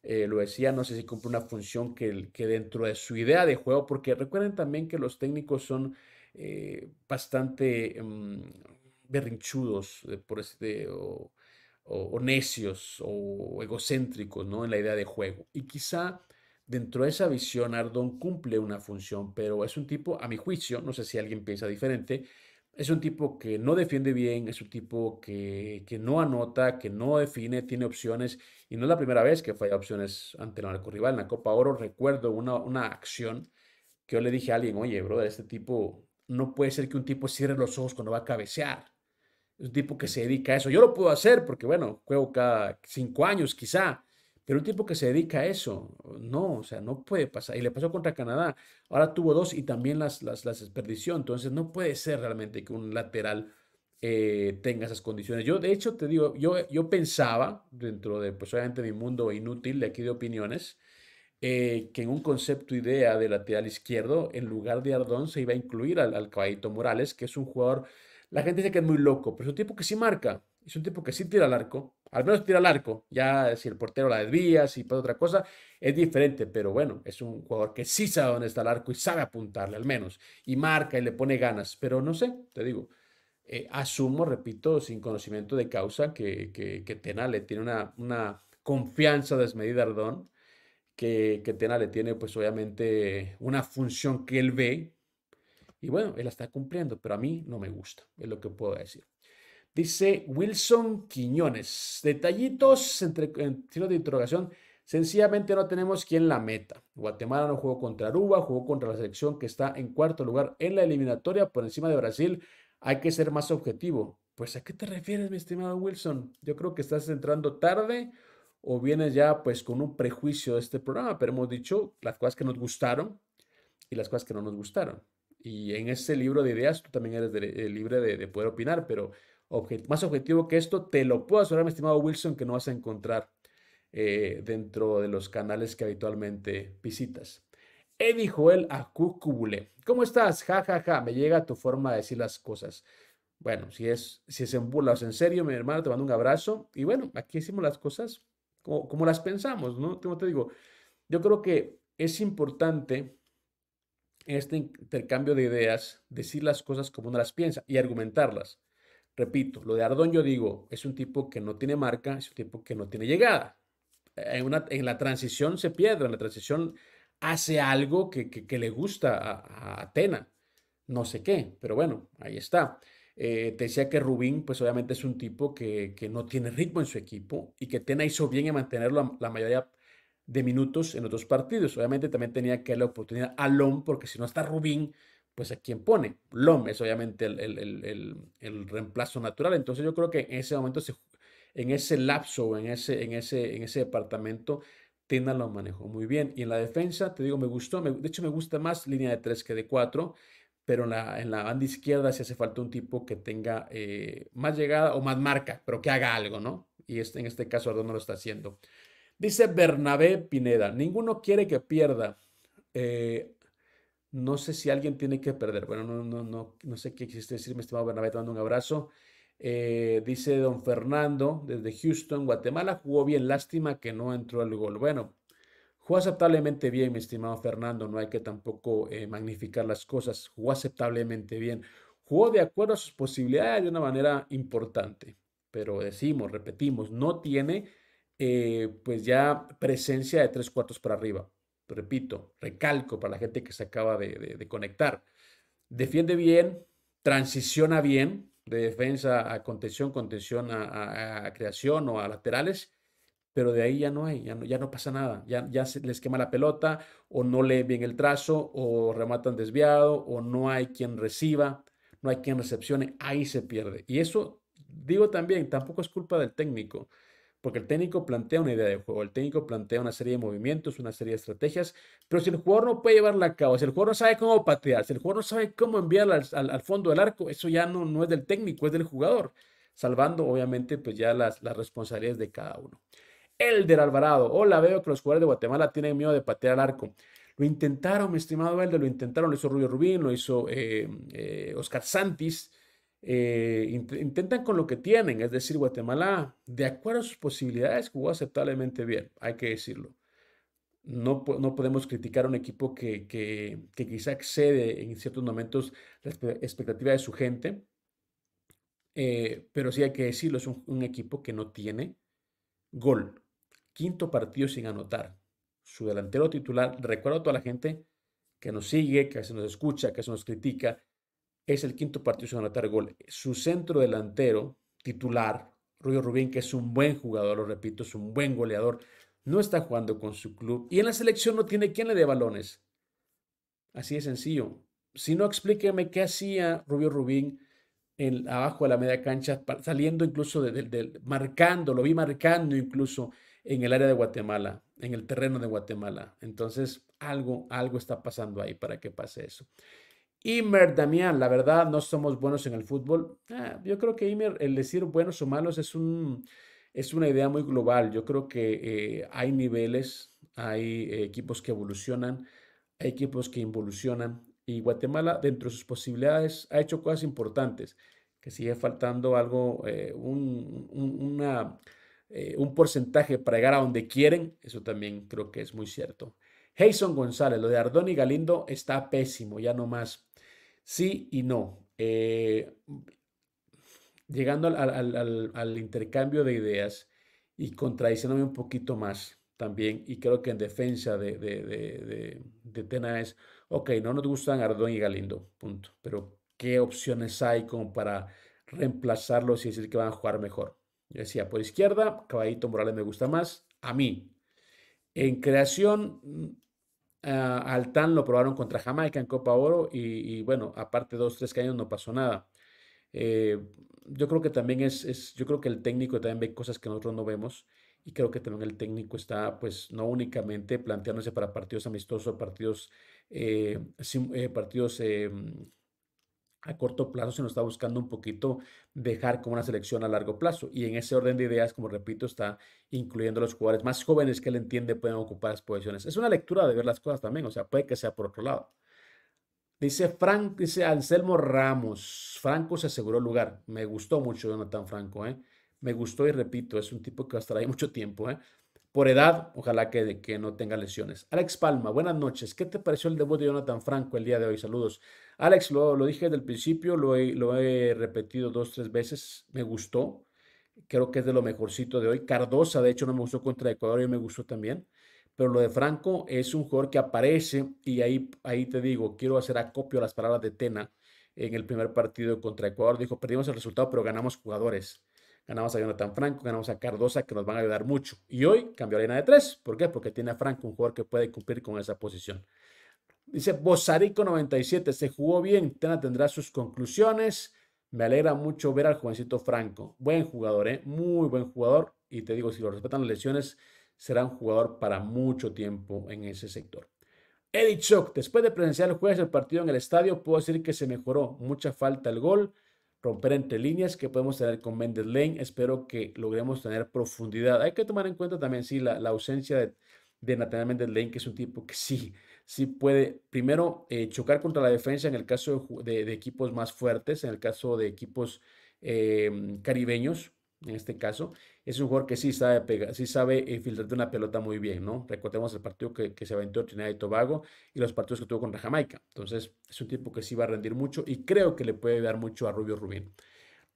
eh, lo decía, no sé si cumple una función que, que dentro de su idea de juego, porque recuerden también que los técnicos son eh, bastante em, berrinchudos, eh, por este, o, necios o egocéntricos ¿no? en la idea de juego. Y quizá dentro de esa visión Ardón cumple una función, pero es un tipo, a mi juicio, no sé si alguien piensa diferente, es un tipo que no defiende bien, es un tipo que, no anota, que no define, tiene opciones, y no es la primera vez que falla opciones ante el narco rival. En la Copa Oro recuerdo una, una acción que yo le dije a alguien, oye, brother, este tipo no puede ser que un tipo cierre los ojos cuando va a cabecear. Es un tipo que se dedica a eso. Yo lo puedo hacer porque, bueno, juego cada cinco años quizá, pero un tipo que se dedica a eso, no, o sea, no puede pasar. Y le pasó contra Canadá, ahora tuvo dos y también las, las, desperdició. Entonces, no puede ser realmente que un lateral eh, tenga esas condiciones. Yo, de hecho, te digo, yo, yo pensaba, dentro de, pues obviamente, mi mundo inútil de aquí de opiniones, eh, que en un concepto idea de lateral izquierdo, en lugar de Ardón, se iba a incluir al, Caballito Morales, que es un jugador, la gente dice que es muy loco, pero es un tipo que sí marca, es un tipo que sí tira al arco, al menos tira al arco, ya si el portero la desvía, si pasa otra cosa, es diferente, pero bueno, es un jugador que sí sabe dónde está el arco y sabe apuntarle al menos, y marca y le pone ganas, pero no sé, te digo, eh, asumo, repito, sin conocimiento de causa, que, que, Tena le tiene una, una confianza desmedida a Ardón que, Tena le tiene pues obviamente una función que él ve y bueno, él la está cumpliendo, pero a mí no me gusta, es lo que puedo decir. Dice Wilson Quiñones, detallitos entre signos de interrogación, sencillamente no tenemos quien la meta. Guatemala no jugó contra Aruba, jugó contra la selección que está en cuarto lugar en la eliminatoria por encima de Brasil. Hay que ser más objetivo. Pues a qué te refieres, mi estimado Wilson? Yo creo que estás entrando tarde o vienes ya pues con un prejuicio de este programa, pero hemos dicho las cosas que nos gustaron y las cosas que no nos gustaron. Y en ese libro de ideas tú también eres eh, libre de, poder opinar, pero más objetivo que esto, te lo puedo asegurar, mi estimado Wilson, que no vas a encontrar eh, dentro de los canales que habitualmente visitas. Eddie Joel Acucubule. ¿Cómo estás? Ja, ja, ja. Me llega tu forma de decir las cosas. Bueno, si es, si es en burlas, en serio, mi hermano, te mando un abrazo. Y bueno, aquí hicimos las cosas como, las pensamos, ¿no? te digo, yo creo que es importante este intercambio de ideas decir las cosas como uno las piensa y argumentarlas. Repito, lo de Ardón yo digo, es un tipo que no tiene marca, es un tipo que no tiene llegada. En, la transición se pierde, en la transición hace algo que, le gusta a Atena, no sé qué, pero bueno, ahí está. Eh, te decía que Rubín, pues obviamente es un tipo que, no tiene ritmo en su equipo y que Tena hizo bien en mantenerlo la, mayoría de minutos en otros partidos. Obviamente también tenía que la oportunidad a Lom, porque si no está Rubín, pues a quién pone. Lom es obviamente el, reemplazo natural. Entonces yo creo que en ese momento, en ese lapso, en ese, en ese, departamento, Tena lo manejó muy bien. Y en la defensa, te digo, me gustó. de hecho, me gusta más línea de tres que de cuatro pero en la, en la banda izquierda sí hace falta un tipo que tenga eh, más llegada o más marca, pero que haga algo, ¿no? Y este, en este caso Ardón no lo está haciendo. Dice Bernabé Pineda, ninguno quiere que pierda. Eh, no sé si alguien tiene que perder. Bueno, no, no, no, no sé qué quisiste decir, mi estimado Bernabé, te mando un abrazo. Eh, dice don Fernando, desde Houston, Guatemala, jugó bien, lástima que no entró el gol. Bueno, Jugó aceptablemente bien, mi estimado Fernando, no hay que tampoco eh, magnificar las cosas, jugó aceptablemente bien, jugó de acuerdo a sus posibilidades de una manera importante, pero decimos, repetimos, no tiene eh, pues ya presencia de tres cuartos para arriba. Repito, recalco para la gente que se acaba de, conectar. Defiende bien, transiciona bien, de defensa a contención, contención a, creación o a laterales, pero de ahí ya no hay, ya no, ya no pasa nada, ya, ya se les quema la pelota o no leen bien el trazo o rematan desviado o no hay quien reciba, no hay quien recepcione, ahí se pierde. Y eso, digo también, tampoco es culpa del técnico, porque el técnico plantea una idea de juego, el técnico plantea una serie de movimientos, una serie de estrategias, pero si el jugador no puede llevarla a cabo, si el jugador no sabe cómo patear, si el jugador no sabe cómo enviarla al, fondo del arco, eso ya no, no es del técnico, es del jugador salvando obviamente pues ya las, las responsabilidades de cada uno. Elder Alvarado. Hola, veo que los jugadores de Guatemala tienen miedo de patear al arco. Lo intentaron, mi estimado Elder, lo intentaron, lo hizo Rubio Rubín, lo hizo em, eh, Oscar Santis. Eh, intentan con lo que tienen, es decir, Guatemala, de acuerdo a sus posibilidades, jugó aceptablemente bien, hay que decirlo. No, no podemos criticar a un equipo que, quizá excede en ciertos momentos la expectativa de su gente, eh, pero sí hay que decirlo, es un, equipo que no tiene gol quinto partido sin anotar. Su delantero titular, recuerdo a toda la gente que nos sigue, que se nos escucha, que se nos critica, es el quinto partido sin anotar gol. Su centro delantero titular, Rubio Rubín, que es un buen jugador, lo repito, es un buen goleador, no está jugando con su club y en la selección no tiene quien le dé balones. Así de sencillo. Si no, explíqueme qué hacía Rubio Rubín en, abajo de la media cancha, saliendo incluso del, marcando, lo vi marcando incluso en el área de Guatemala, en el terreno de Guatemala. Entonces, algo, algo está pasando ahí para que pase eso. Imer Damián, la verdad, no somos buenos en el fútbol. Ah, yo creo que Imer, el decir buenos o malos es, un, es una idea muy global. Yo creo que eh, hay niveles, hay eh, equipos que evolucionan, hay equipos que involucionan. Y Guatemala, dentro de sus posibilidades, ha hecho cosas importantes, que sigue faltando algo, eh, un, una eh, un porcentaje para llegar a donde quieren, eso también creo que es muy cierto. Jason González, lo de Ardón y Galindo está pésimo, ya no más. Sí y no. Eh, llegando al, intercambio de ideas y contradiciéndome un poquito más también, y creo que en defensa de, de, de Tena es, ok, no nos gustan Ardón y Galindo, punto. Pero, ¿qué opciones hay como para reemplazarlos y decir que van a jugar mejor? Yo decía, por izquierda, Caballito Morales me gusta más, a mí. En creación, mm, al Altán lo probaron contra Jamaica en Copa Oro y, bueno, aparte dos, tres años no pasó nada. Eh, yo creo que también es, es, yo creo que el técnico también ve cosas que nosotros no vemos y creo que también el técnico está, pues, no únicamente planteándose para partidos amistosos, partidos, eh, eh, partidos em, a corto plazo se nos está buscando un poquito dejar como una selección a largo plazo. Y en ese orden de ideas, como repito, está incluyendo los jugadores más jóvenes que él entiende pueden ocupar las posiciones. Es una lectura de ver las cosas también, o sea, puede que sea por otro lado. Dice Frank, dice Anselmo Ramos, Franco se aseguró el lugar. Me gustó mucho Jonathan Franco, ¿eh? Me gustó y repito, es un tipo que va a estar ahí mucho tiempo, ¿eh? por edad, ojalá que, que, no tenga lesiones. Alex Palma, buenas noches. ¿Qué te pareció el debut de Jonathan Franco el día de hoy? Saludos. Alex, lo, dije desde el principio, lo he, repetido dos, tres veces. Me gustó. Creo que es de lo mejorcito de hoy. Cardosa, de hecho, no me gustó contra Ecuador y me gustó también. Pero lo de Franco es un jugador que aparece y ahí, ahí te digo, quiero hacer acopio a las palabras de Tena en el primer partido contra Ecuador. Dijo, perdimos el resultado, pero ganamos jugadores ganamos a Jonathan Franco, ganamos a Cardosa, que nos van a ayudar mucho. Y hoy cambió la de tres. ¿Por qué? Porque tiene a Franco, un jugador que puede cumplir con esa posición. Dice Bozarico 97, se jugó bien, Tena tendrá sus conclusiones. Me alegra mucho ver al jovencito Franco. Buen jugador, ¿eh? Muy buen jugador. Y te digo, si lo respetan las lesiones, será un jugador para mucho tiempo en ese sector. Edith Shock, después de presenciar el jueves el partido en el estadio, puedo decir que se mejoró. Mucha falta el gol romper entre líneas que podemos tener con Mendes Lane. Espero que logremos tener profundidad. Hay que tomar en cuenta también, sí, la, ausencia de, de Nathaniel Mendes Lane, que es un tipo que sí, sí puede, primero, eh, chocar contra la defensa en el caso de, equipos más fuertes, en el caso de equipos eh, caribeños, en este caso, es un jugador que sí sabe, pegar, sí sabe eh, una pelota muy bien, ¿no? Recordemos el partido que, se aventó Trinidad y Tobago y los partidos que tuvo contra Jamaica. Entonces, es un tipo que sí va a rendir mucho y creo que le puede ayudar mucho a Rubio Rubín.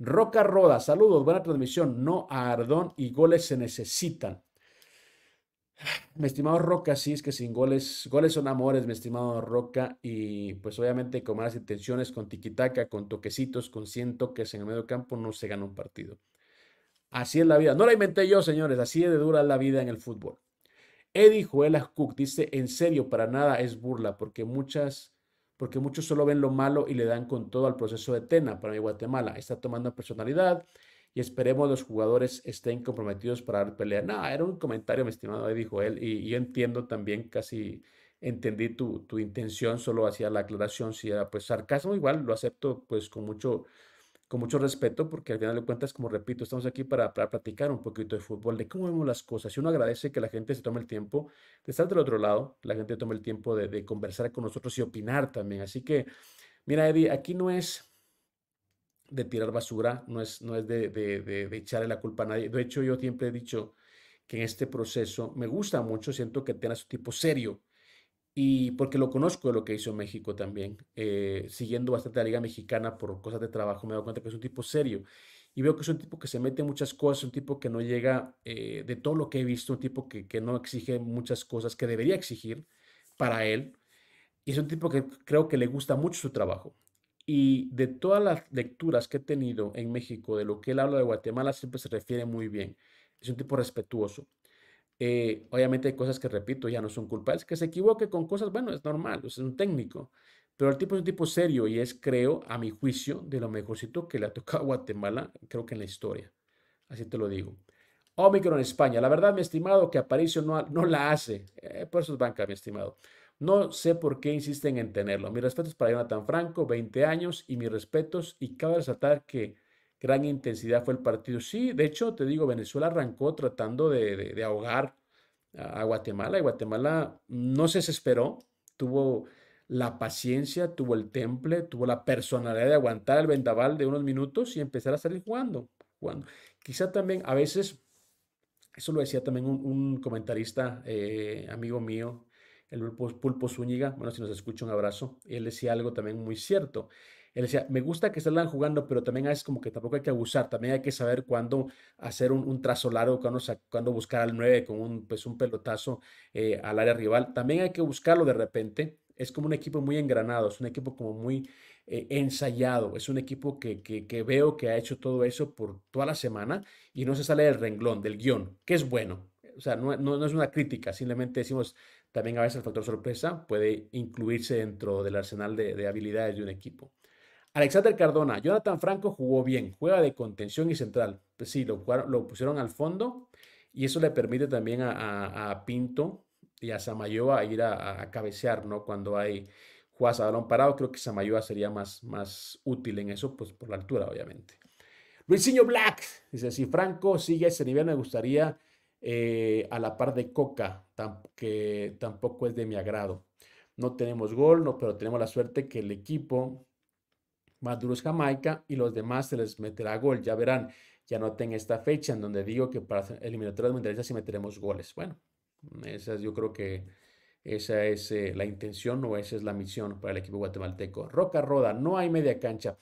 Roca Roda, saludos, buena transmisión. No a Ardón y goles se necesitan. Mi estimado Roca, sí, es que sin goles, goles son amores, mi estimado Roca, y pues obviamente con malas intenciones, con tiquitaca, con toquecitos, con 100 toques en el medio campo, no se gana un partido. Así es la vida. No la inventé yo, señores. Así es de dura la vida en el fútbol. Eddie Joel Cook dice, en serio, para nada es burla, porque muchas, porque muchos solo ven lo malo y le dan con todo al proceso de Tena. Para mí, Guatemala está tomando personalidad y esperemos los jugadores estén comprometidos para dar pelea. No, era un comentario, mi estimado Eddie Joel, y, y yo entiendo también casi entendí tu, intención, solo hacía la aclaración, si era pues sarcasmo, igual lo acepto pues con mucho, con mucho respeto, porque al final de cuentas, como repito, estamos aquí para, platicar un poquito de fútbol, de cómo vemos las cosas. Y uno agradece que la gente se tome el tiempo de estar del otro lado, la gente tome el tiempo de, conversar con nosotros y opinar también. Así que, mira, Eddie, aquí no es de tirar basura, no es, no es de, echarle la culpa a nadie. De hecho, yo siempre he dicho que en este proceso me gusta mucho, siento que tengas su tipo serio y porque lo conozco de lo que hizo en México también, eh, siguiendo bastante la Liga Mexicana por cosas de trabajo, me doy cuenta que es un tipo serio. Y veo que es un tipo que se mete en muchas cosas, un tipo que no llega, eh, de todo lo que he visto, un tipo que, que, no exige muchas cosas que debería exigir para él. Y es un tipo que creo que le gusta mucho su trabajo. Y de todas las lecturas que he tenido en México, de lo que él habla de Guatemala, siempre se refiere muy bien. Es un tipo respetuoso, eh, obviamente hay cosas que, repito, ya no son culpables. Que se equivoque con cosas, bueno, es normal, es un técnico. Pero el tipo es un tipo serio y es, creo, a mi juicio, de lo mejorcito que le ha tocado a Guatemala, creo que en la historia. Así te lo digo. Omicron España. La verdad, mi estimado, que Aparicio no, no la hace. Eh, por eso es banca, mi estimado. No sé por qué insisten en tenerlo. Mis respetos para Jonathan Franco, 20 años, y mis respetos, y cabe resaltar que gran intensidad fue el partido. Sí, de hecho, te digo, Venezuela arrancó tratando de, ahogar a Guatemala y Guatemala no se desesperó, tuvo la paciencia, tuvo el temple, tuvo la personalidad de aguantar el vendaval de unos minutos y empezar a salir jugando. Quizá también a veces, eso lo decía también un, comentarista, eh, amigo mío, el Pulpo Zúñiga, bueno, si nos escucha un abrazo, él decía algo también muy cierto. Él decía, me gusta que salgan jugando, pero también es como que tampoco hay que abusar, también hay que saber cuándo hacer un, trazo largo, cuándo, buscar al 9 con un, pues, un pelotazo eh, al área rival. También hay que buscarlo de repente. Es como un equipo muy engranado, es un equipo como muy eh, ensayado, es un equipo que, veo que ha hecho todo eso por toda la semana y no se sale del renglón, del guión, que es bueno, o sea, no, es una crítica, simplemente decimos, también a veces el factor sorpresa puede incluirse dentro del arsenal de habilidades de un equipo. Alexander Cardona, Jonathan Franco jugó bien, juega de contención y central. Pues sí, lo, pusieron al fondo y eso le permite también a, Pinto y a Samayoa ir a, cabecear, ¿no? Cuando hay jugadas a balón parado, creo que Samayoa sería más, más útil en eso, pues por la altura, obviamente. Luisinho Black dice: Si Franco sigue ese nivel, me gustaría eh, a la par de Coca, que tampoco es de mi agrado. No tenemos gol, no, pero tenemos la suerte que el equipo Maduros Jamaica y los demás se les meterá gol. Ya verán, ya noten esta fecha en donde digo que para eliminatorias mundiales sí meteremos goles. Bueno, esa yo creo que esa es eh, la intención o esa es la misión para el equipo guatemalteco. Roca Roda, no hay media cancha.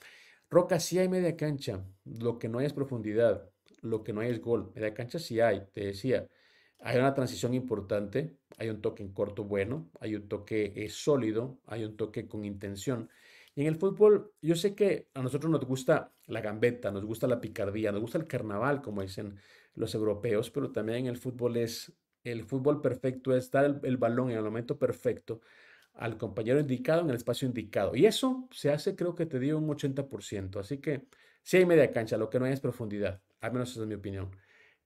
Roca sí hay media cancha, lo que no hay es profundidad, lo que no hay es gol. Media cancha sí hay, te decía. Hay una transición importante, hay un toque en corto bueno, hay un toque es eh, sólido, hay un toque con intención y en el fútbol, yo sé que a nosotros nos gusta la gambeta, nos gusta la picardía, nos gusta el carnaval, como dicen los europeos, pero también en el fútbol es, el fútbol perfecto es dar el, balón en el momento perfecto al compañero indicado en el espacio indicado. Y eso se hace, creo que te digo, un 80%. Así que si hay media cancha, lo que no hay es profundidad. Al menos esa es mi opinión.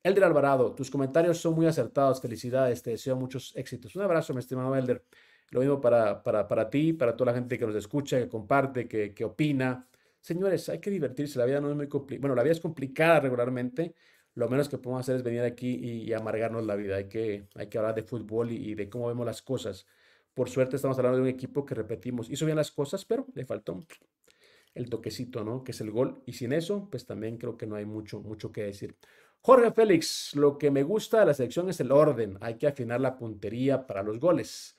Elder Alvarado, tus comentarios son muy acertados. Felicidades, te deseo muchos éxitos. Un abrazo, mi estimado Elder. Lo mismo para, para, ti, para toda la gente que nos escucha, que comparte, que, opina. Señores, hay que divertirse, la vida no es muy complicada. Bueno, la vida es complicada regularmente. Lo menos que podemos hacer es venir aquí y, amargarnos la vida. Hay que, hay que hablar de fútbol y, de cómo vemos las cosas. Por suerte estamos hablando de un equipo que repetimos, hizo bien las cosas, pero le faltó el toquecito, ¿no? Que es el gol. Y sin eso, pues también creo que no hay mucho, mucho que decir. Jorge Félix, lo que me gusta de la selección es el orden. Hay que afinar la puntería para los goles.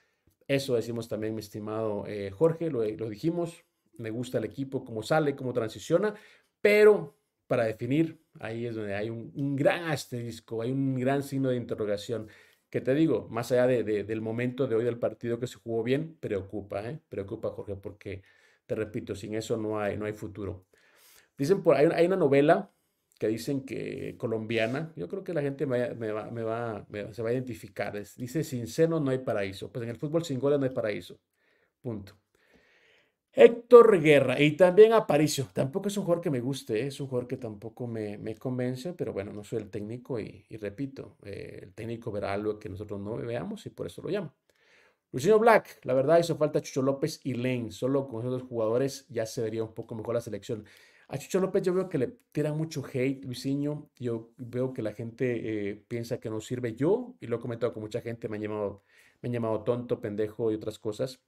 Eso decimos también, mi estimado eh, Jorge, eh, lo, dijimos, me gusta el equipo, cómo sale, cómo transiciona, pero para definir, ahí es donde hay un, gran asterisco, hay un gran signo de interrogación. Que te digo, más allá de, del momento de hoy del partido que se jugó bien, preocupa, ¿eh? preocupa Jorge, porque te repito, sin eso no hay, no hay futuro. Dicen por hay, hay una novela que dicen que colombiana, yo creo que la gente me, se va a identificar. dice, sin seno no hay paraíso. Pues en el fútbol sin goles no hay paraíso. Punto. Héctor Guerra y también Aparicio. Tampoco es un jugador que me guste, es un jugador que tampoco me, convence, pero bueno, no soy el técnico y, repito, eh, el técnico verá algo que nosotros no veamos y por eso lo llamo. Luciano Black, la verdad hizo falta Chucho López y Lane. Solo con esos dos jugadores ya se vería un poco mejor la selección. A Chucho López yo veo que le tira mucho hate, Luisinho. Yo veo que la gente eh, piensa que no sirve. Yo, y lo he comentado con mucha gente, me han llamado, me han llamado tonto, pendejo y otras cosas.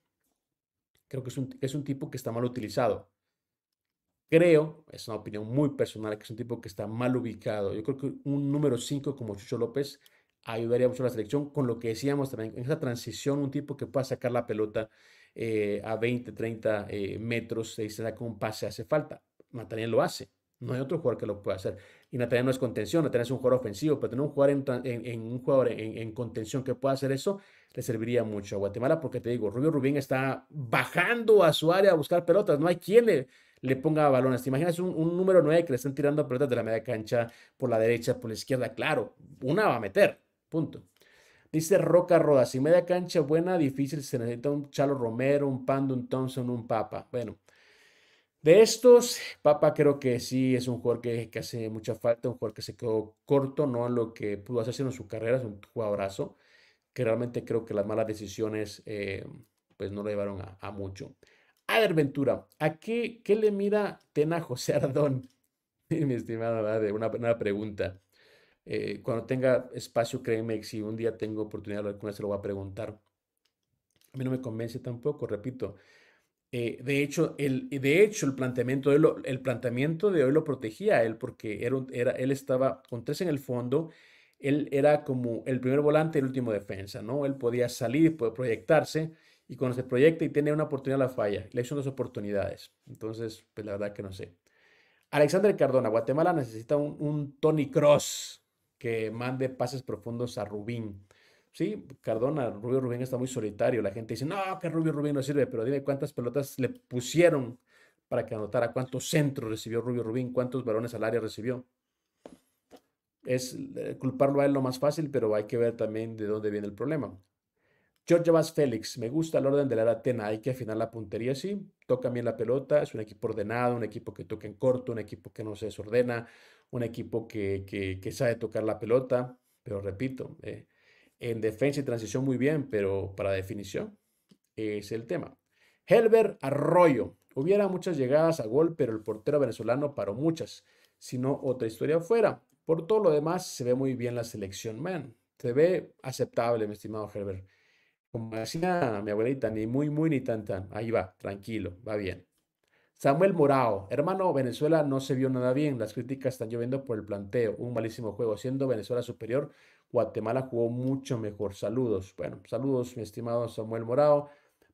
Creo que es un, es un tipo que está mal utilizado. Creo, es una opinión muy personal, que es un tipo que está mal ubicado. Yo creo que un número 5 como Chucho López ayudaría mucho a la selección con lo que decíamos también, en esa transición, un tipo que pueda sacar la pelota eh, a 20, 30 eh, metros y se que un pase, hace falta Nathaniel lo hace. No hay otro jugador que lo pueda hacer. Y Natalia no es contención, Natalia es un jugador ofensivo, pero tener un jugador en, un jugador en, contención que pueda hacer eso le serviría mucho a Guatemala, porque te digo, Rubio Rubín está bajando a su área a buscar pelotas, no hay quien le, le ponga balones. Te imaginas un, número 9 que le están tirando pelotas de la media cancha por la derecha, por la izquierda, claro, una va a meter, punto. Dice Roca Roda, si media cancha buena, difícil, se necesita un Chalo Romero, un Pando, un Thompson, un Papa. Bueno, de estos, Papa creo que sí es un jugador que, hace mucha falta, un jugador que se quedó corto, no en lo que pudo hacerse en su carrera, es un jugadorazo, que realmente creo que las malas decisiones eh, pues no lo llevaron a, mucho. A Ventura, ¿a qué, qué le mira Tena José Ardón? Mi estimada, de una, pregunta. Eh, cuando tenga espacio, créeme que si un día tengo oportunidad alguna hablar se lo voy a preguntar. A mí no me convence tampoco, repito. Eh, de, hecho, el, de hecho, el planteamiento de, el planteamiento de hoy lo protegía a él porque era, él estaba con tres en el fondo. Él era como el primer volante y el último defensa, ¿no? Él podía salir, podía proyectarse y cuando se proyecta y tiene una oportunidad la falla. Le son dos oportunidades. Entonces, pues la verdad que no sé. Alexander Cardona, Guatemala necesita un, un Tony Cross que mande pases profundos a Rubín. Sí, Cardona, Rubio Rubén está muy solitario. La gente dice, no, que Rubio Rubén no sirve, pero dime cuántas pelotas le pusieron para que anotara, cuántos centros recibió Rubio Rubín, cuántos balones al área recibió. Es eh, culparlo a él lo más fácil, pero hay que ver también de dónde viene el problema. George Vaz Félix, me gusta el orden de la Atena, hay que afinar la puntería, sí, toca bien la pelota, es un equipo ordenado, un equipo que toca en corto, un equipo que no se desordena, un equipo que, que sabe tocar la pelota, pero repito, eh, en defensa y transición muy bien, pero para definición es el tema. Helber Arroyo. Hubiera muchas llegadas a gol, pero el portero venezolano paró muchas. Si no, otra historia fuera. Por todo lo demás, se ve muy bien la selección, man. Se ve aceptable, mi estimado Helber. Como decía mi abuelita, ni muy, muy, ni tan, tan. Ahí va, tranquilo, va bien. Samuel Morao, hermano, Venezuela no se vio nada bien. Las críticas están lloviendo por el planteo. Un malísimo juego, siendo Venezuela superior Guatemala jugó mucho mejor. Saludos. Bueno, saludos, mi estimado Samuel Morado.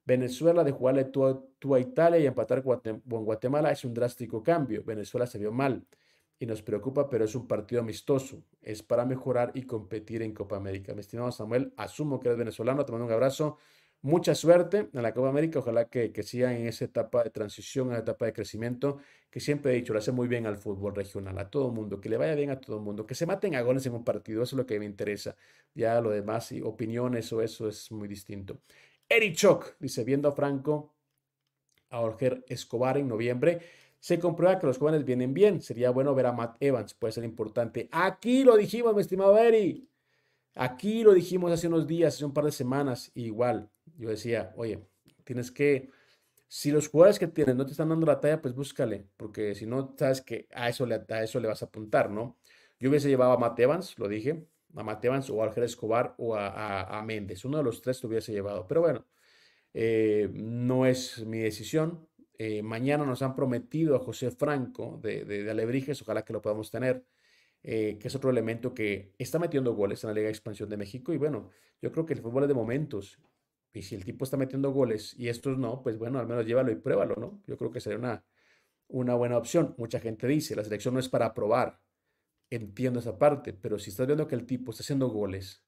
Venezuela de jugarle a, tú a Italia y empatar con Guatemala es un drástico cambio. Venezuela se vio mal y nos preocupa, pero es un partido amistoso. Es para mejorar y competir en Copa América. Mi estimado Samuel, asumo que eres venezolano. Te mando un abrazo mucha suerte en la Copa América. Ojalá que, que sigan en esa etapa de transición, en la etapa de crecimiento, que siempre he dicho, le hace muy bien al fútbol regional, a todo mundo, que le vaya bien a todo el mundo, que se maten a goles en un partido, eso es lo que me interesa. Ya lo demás, y opiniones o eso es muy distinto. Eric Choc dice, viendo a Franco, a Jorge Escobar en noviembre, se comprueba que los jóvenes vienen bien. Sería bueno ver a Matt Evans, puede ser importante. Aquí lo dijimos, mi estimado Eri. Aquí lo dijimos hace unos días, hace un par de semanas, igual yo decía, oye, tienes que, si los jugadores que tienes no te están dando la talla, pues búscale, porque si no, sabes que a eso le, eso le vas a apuntar, ¿no? Yo hubiese llevado a Matt lo dije, a Matt o a Escobar o a, a, Méndez, uno de los tres te hubiese llevado, pero bueno, eh, no es mi decisión. Eh, mañana nos han prometido a José Franco de, de, Alebrijes, ojalá que lo podamos tener. Eh, que es otro elemento que está metiendo goles en la Liga de Expansión de México. Y bueno, yo creo que el fútbol es de momentos y si el tipo está metiendo goles y estos no, pues bueno, al menos llévalo y pruébalo, ¿no? Yo creo que sería una, una buena opción. Mucha gente dice, la selección no es para probar. Entiendo esa parte, pero si estás viendo que el tipo está haciendo goles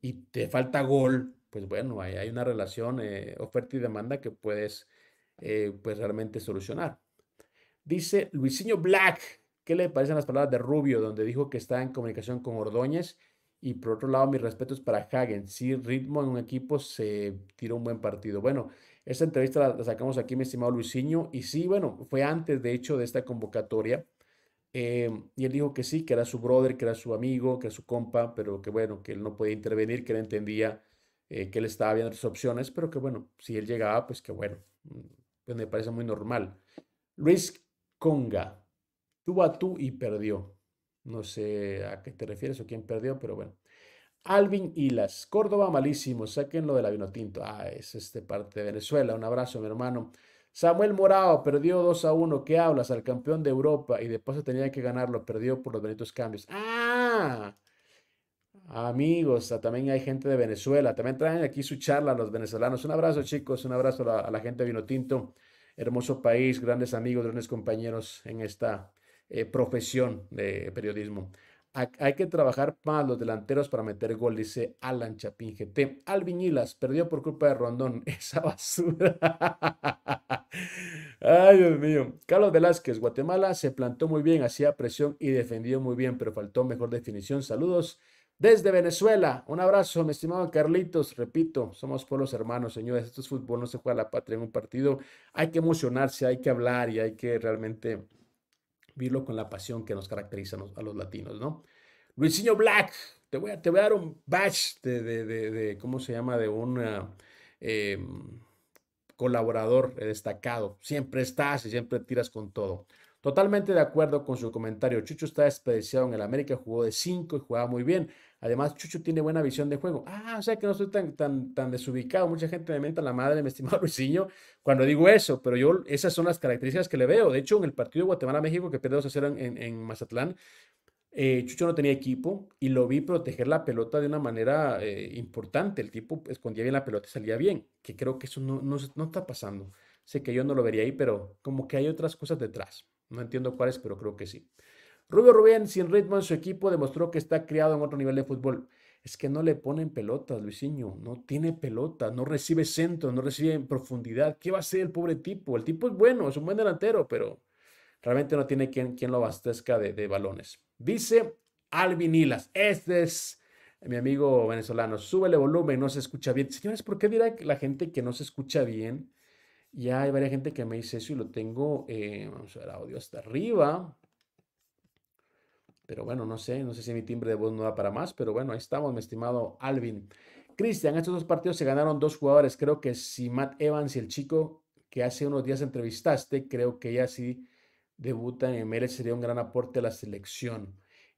y te falta gol, pues bueno, hay una relación eh, oferta y demanda que puedes eh, pues realmente solucionar. Dice Luisinho Black, ¿qué le parecen las palabras de Rubio, donde dijo que está en comunicación con Ordóñez y por otro lado, mis respetos para Hagen. Sí, ritmo en un equipo se tiró un buen partido. Bueno, esta entrevista la, sacamos aquí, mi estimado Luisinho. Y sí, bueno, fue antes, de hecho, de esta convocatoria. Eh, y él dijo que sí, que era su brother, que era su amigo, que era su compa, pero que bueno, que él no podía intervenir, que él entendía eh, que él estaba viendo sus opciones, pero que bueno, si él llegaba, pues que bueno, mm, pues me parece muy normal. Luis Conga, tuvo a tú y perdió. No sé a qué te refieres o quién perdió, pero bueno. Alvin Hilas, Córdoba malísimo, sáquenlo de la tinto. Ah, es este parte de Venezuela. Un abrazo, mi hermano. Samuel Morao perdió 2 a 1. ¿Qué hablas? Al campeón de Europa y después tenía que ganarlo. Perdió por los bonitos cambios. ¡Ah! Amigos, ah, también hay gente de Venezuela. También traen aquí su charla los venezolanos. Un abrazo, chicos. Un abrazo a la, gente de Vinotinto. Hermoso país, grandes amigos, grandes compañeros en esta eh, profesión de periodismo. Hay que trabajar más los delanteros para meter gol, dice Alan Chapin. GT. Alviñilas perdió por culpa de Rondón. Esa basura. Ay, Dios mío. Carlos Velázquez, Guatemala se plantó muy bien, hacía presión y defendió muy bien, pero faltó mejor definición. Saludos desde Venezuela. Un abrazo, mi estimado Carlitos. Repito, somos pueblos hermanos, señores. Esto es fútbol, no se juega la patria en un partido. Hay que emocionarse, hay que hablar y hay que realmente vivirlo con la pasión que nos caracteriza a los, latinos, ¿no? Luisinho Black, te voy a, te dar un batch de, ¿cómo se llama? De un eh, em, colaborador destacado. Siempre estás y siempre tiras con todo. Totalmente de acuerdo con su comentario. Chucho está despreciado en el América, jugó de 5 y jugaba muy bien. Además, Chucho tiene buena visión de juego. Ah, o sea que no estoy tan, tan, tan desubicado. Mucha gente me menta la madre, mi estimado Luisinho, cuando digo eso, pero yo esas son las características que le veo. De hecho, en el partido de Guatemala-México que perdimos 2 a 0 en, Mazatlán, eh, Chucho no tenía equipo y lo vi proteger la pelota de una manera eh, importante. El tipo escondía bien la pelota y salía bien, que creo que eso no, no está pasando. Sé que yo no lo vería ahí, pero como que hay otras cosas detrás. No entiendo cuáles, pero creo que sí. Rubio Rubén, sin ritmo en su equipo, demostró que está criado en otro nivel de fútbol. Es que no le ponen pelotas, Luisinho. No tiene pelota, no recibe centro, no recibe en profundidad. ¿Qué va a hacer el pobre tipo? El tipo es bueno, es un buen delantero, pero realmente no tiene quien, quien lo abastezca de, balones. Dice Alvinilas. Este es mi amigo venezolano. Sube el volumen, no se escucha bien. Señores, ¿por qué dirá la gente que no se escucha bien? Ya hay varias gente que me dice eso y lo tengo, eh, vamos a ver, audio hasta arriba. Pero bueno, no sé, no sé si mi timbre de voz no da para más, pero bueno, ahí estamos, mi estimado Alvin. Cristian, estos dos partidos se ganaron dos jugadores. Creo que si Matt Evans y el chico que hace unos días entrevistaste, creo que ya sí debuta en MLS, sería un gran aporte a la selección.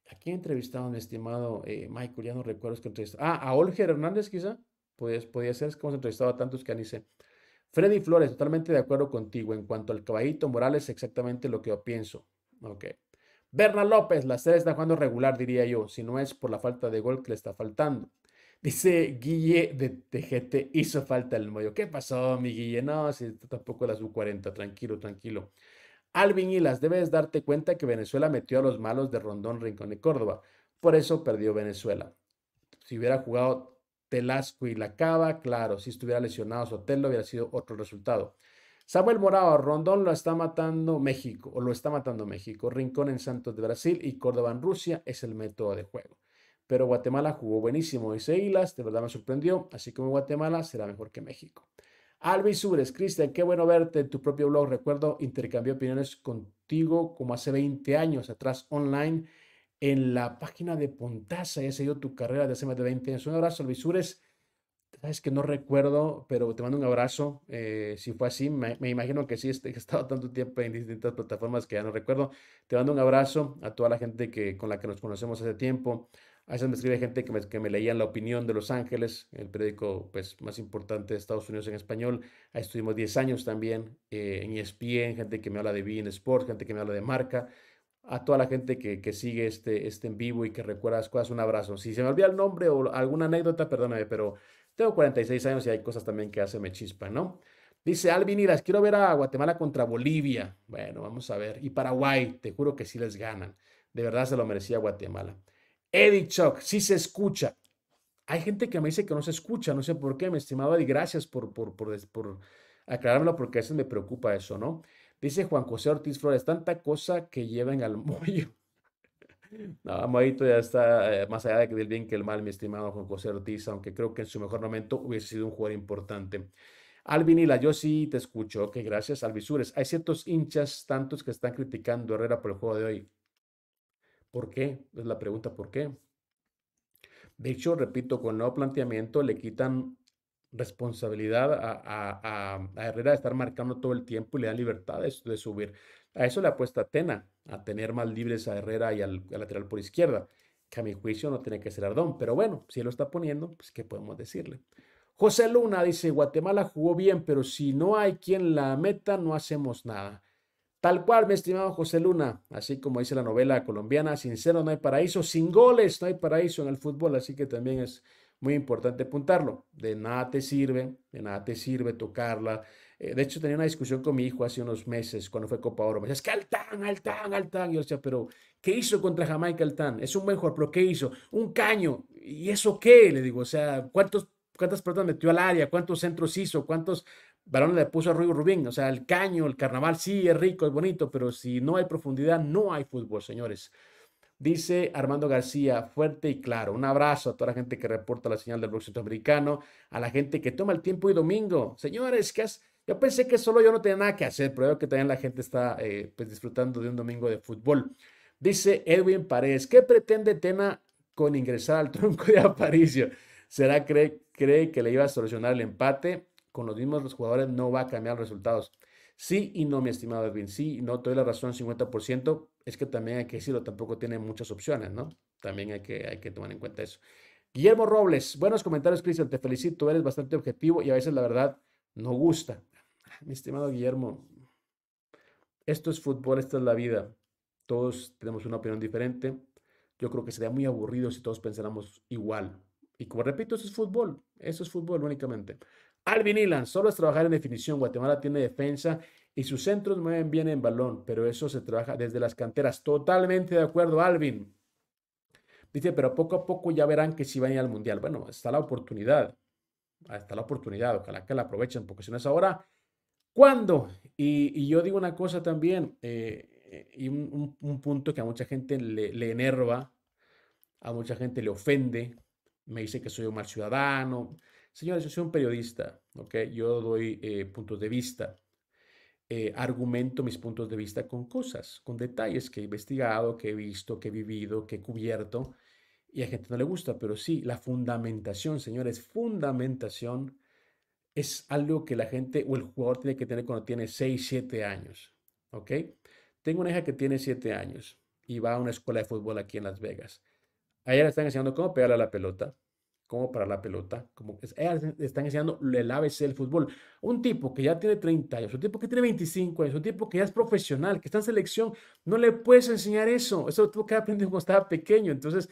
¿A quién entrevistado, mi estimado eh, Michael? Ya no recuerdo es que Ah, a Olger Hernández, quizá. Pues, Podría ser, es que hemos entrevistado a tantos que han sé. Freddy Flores, totalmente de acuerdo contigo. En cuanto al caballito Morales, exactamente lo que yo pienso. Ok. Berna López, la sede está jugando regular, diría yo, si no es por la falta de gol que le está faltando. Dice Guille de TGT, hizo falta el moyo. ¿Qué pasó, mi Guille? No, si tampoco las U40, tranquilo, tranquilo. Alvin Hilas, debes darte cuenta que Venezuela metió a los malos de Rondón, Rincón y Córdoba. Por eso perdió Venezuela. Si hubiera jugado Telasco y La Cava, claro, si estuviera lesionado Sotelo hubiera sido otro resultado. Samuel Morado Rondón lo está matando México, o lo está matando México. Rincón en Santos de Brasil y Córdoba en Rusia es el método de juego. Pero Guatemala jugó buenísimo, dice Hilas, de verdad me sorprendió. Así como Guatemala será mejor que México. Alvisures, Cristian, qué bueno verte en tu propio blog. Recuerdo, intercambié opiniones contigo como hace 20 años atrás online en la página de Pontaza Ya se tu carrera de hace más de 20 años. Un abrazo, Alvisures es que no recuerdo, pero te mando un abrazo. Eh, si fue así, me, me imagino que sí, este, he estado tanto tiempo en distintas plataformas que ya no recuerdo. Te mando un abrazo a toda la gente que, con la que nos conocemos hace tiempo. A veces me escribe gente que me, que me leía La Opinión de Los Ángeles, el periódico pues, más importante de Estados Unidos en español. Ahí estuvimos 10 años también eh, en ESPN, gente que me habla de Bean sports gente que me habla de marca a toda la gente que, que, sigue este, este en vivo y que recuerda las cosas, un abrazo. Si se me olvida el nombre o alguna anécdota, perdóname, pero tengo 46 años y hay cosas también que hace me chispa, ¿no? Dice Alvin Iras, quiero ver a Guatemala contra Bolivia. Bueno, vamos a ver. Y Paraguay, te juro que sí les ganan. De verdad se lo merecía Guatemala. Eddie Chuck, sí se escucha. Hay gente que me dice que no se escucha, no sé por qué, mi estimado Eddie, gracias por, por, por, por aclarármelo porque a veces me preocupa eso, ¿no? Dice Juan José Ortiz Flores, tanta cosa que lleven al mollo. No, ya está eh, más allá del bien que el mal, mi estimado Juan José Ortiz, aunque creo que en su mejor momento hubiese sido un jugador importante. Alvinila, yo sí te escucho. Ok, gracias, Alvisures. Hay ciertos hinchas, tantos que están criticando a Herrera por el juego de hoy. ¿Por qué? Es la pregunta, ¿por qué? De hecho, repito, con el nuevo planteamiento le quitan responsabilidad a, a, Herrera de estar marcando todo el tiempo y le dan libertad de subir. A eso le apuesta Atena, a tener más libres a Herrera y al, lateral por izquierda, que a mi juicio no tiene que ser Ardón, pero bueno, si él lo está poniendo, pues ¿qué podemos decirle? José Luna dice, Guatemala jugó bien, pero si no hay quien la meta, no hacemos nada. Tal cual, mi estimado José Luna, así como dice la novela colombiana, sin cero no hay paraíso, sin goles no hay paraíso en el fútbol, así que también es muy importante apuntarlo. De nada te sirve, de nada te sirve tocarla, eh, de hecho, tenía una discusión con mi hijo hace unos meses cuando fue Copa Oro. Me decía, es que Altán, Altán, Altán. Y yo decía, pero ¿qué hizo contra Jamaica Altán? Es un mejor, pero ¿qué hizo? Un caño. ¿Y eso qué? Le digo, o sea, ¿cuántas personas metió al área? ¿Cuántos centros hizo? ¿Cuántos varones le puso a Rubio Rubín. O sea, el caño, el carnaval sí es rico, es bonito, pero si no hay profundidad, no hay fútbol, señores. Dice Armando García, fuerte y claro. Un abrazo a toda la gente que reporta la señal del boxeo americano a la gente que toma el tiempo y domingo. Señores, que has yo pensé que solo yo no tenía nada que hacer, pero veo que también la gente está eh, pues, disfrutando de un domingo de fútbol. Dice Edwin Paredes, ¿qué pretende Tena con ingresar al tronco de Aparicio? ¿Será cree, cree que le iba a solucionar el empate? Con los mismos los jugadores no va a cambiar los resultados. Sí y no, mi estimado Edwin, sí y no, te doy la razón 50%, es que también hay que decirlo, tampoco tiene muchas opciones, ¿no? También hay que, hay que tomar en cuenta eso. Guillermo Robles, buenos comentarios, Cristian, te felicito, eres bastante objetivo y a veces la verdad no gusta mi estimado Guillermo, esto es fútbol, esta es la vida. Todos tenemos una opinión diferente. Yo creo que sería muy aburrido si todos pensáramos igual. Y como repito, eso es fútbol. Eso es fútbol únicamente. Alvin Ilan, solo es trabajar en definición. Guatemala tiene defensa y sus centros mueven bien en balón, pero eso se trabaja desde las canteras. Totalmente de acuerdo, Alvin. Dice, pero poco a poco ya verán que si van al mundial. Bueno, está la oportunidad. Está la oportunidad. Ojalá que la aprovechen, porque si no es ahora, ¿Cuándo? Y, yo digo una cosa también, eh, y un, punto que a mucha gente le, enerva, a mucha gente le ofende, me dice que soy un mal ciudadano. Señores, yo soy un periodista, ¿ok? Yo doy eh, puntos de vista, eh, argumento mis puntos de vista con cosas, con detalles que he investigado, que he visto, que he vivido, que he cubierto, y a gente no le gusta, pero sí, la fundamentación, señores, fundamentación es algo que la gente o el jugador tiene que tener cuando tiene 6, 7 años. ¿Ok? Tengo una hija que tiene 7 años y va a una escuela de fútbol aquí en Las Vegas. Allá le están enseñando cómo pegarle a la pelota, cómo parar la pelota. Cómo, le están enseñando el ABC del fútbol. Un tipo que ya tiene 30 años, un tipo que tiene 25 años, un tipo que ya es profesional, que está en selección, no le puedes enseñar eso. Eso tuvo que aprender cuando estaba pequeño. Entonces,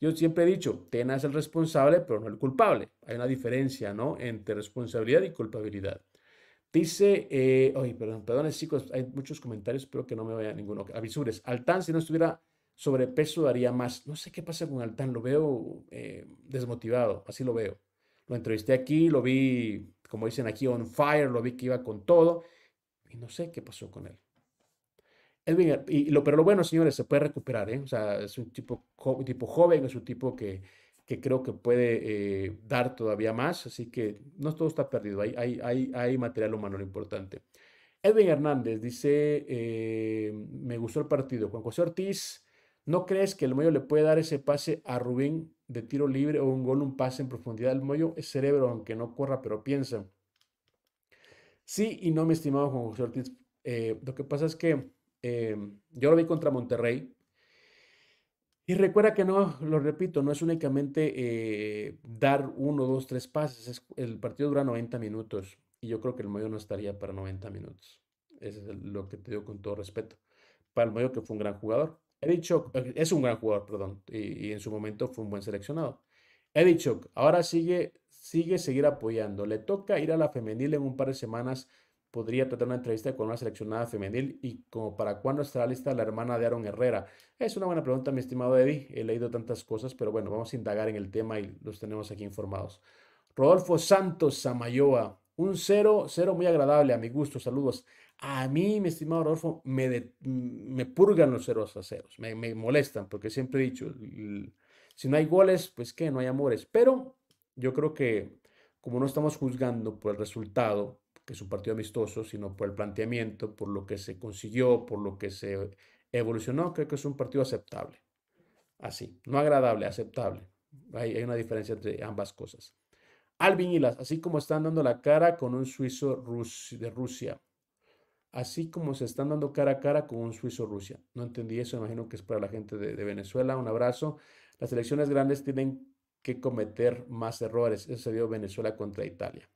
yo siempre he dicho, Tena es el responsable, pero no el culpable. Hay una diferencia, ¿no? Entre responsabilidad y culpabilidad. Dice, eh, perdón, perdón, chicos, hay muchos comentarios, espero que no me vaya ninguno. Avisures, Altán, si no estuviera sobrepeso, daría más. No sé qué pasa con Altán, lo veo eh, desmotivado, así lo veo. Lo entrevisté aquí, lo vi, como dicen aquí, on fire, lo vi que iba con todo, y no sé qué pasó con él. Edwin, eh, pero lo bueno, señores, se puede recuperar, ¿eh? O sea, es un tipo, joven, es un tipo que, creo que puede eh, dar todavía más, así que no todo está perdido, hay, hay, material humano lo importante. Edwin Hernández dice, me gustó el partido. Juan José Ortiz, ¿no crees que el Moyo le puede dar ese pase a Rubén de tiro libre o un gol, un pase en profundidad? El Moyo es cerebro, aunque no corra, pero piensa. Sí y no, mi estimado Juan José Ortiz. lo que pasa es que Em, yo lo vi contra Monterrey. Y recuerda que no, lo repito, no es únicamente eh, dar uno, dos, tres pases. el partido dura 90 minutos y yo creo que el Moyo no estaría para 90 minutos. Eso es lo que te digo con todo respeto. Para el Moyo que fue un gran jugador. dicho eh, es un gran jugador, perdón, y, en su momento fue un buen seleccionado. dicho, ahora sigue, sigue seguir apoyando. Le toca ir a la femenil en un par de semanas podría tratar una entrevista con una seleccionada femenil y como para cuándo estará lista la hermana de Aaron Herrera? Es una buena pregunta, mi estimado Eddie. He leído tantas cosas, pero bueno, vamos a indagar en el tema y los tenemos aquí informados. Rodolfo Santos Samayoa, un cero, cero muy agradable a mi gusto, saludos. A mí, mi estimado Rodolfo, me, purgan los ceros a ceros, me, molestan, porque siempre he dicho, si no hay goles, pues ¿qué? no hay amores. Pero yo creo que como no estamos juzgando por el resultado, que es un partido amistoso, sino por el planteamiento, por lo que se consiguió, por lo que se evolucionó, creo que es un partido aceptable. Así, no agradable, aceptable. Hay, una diferencia entre ambas cosas. Alvin Las, así como están dando la cara con un suizo de Rusia. Así como se están dando cara a cara con un suizo Rusia. No entendí eso, imagino que es para la gente de, Venezuela. Un abrazo. Las elecciones grandes tienen que cometer más errores. Eso se vio Venezuela contra Italia.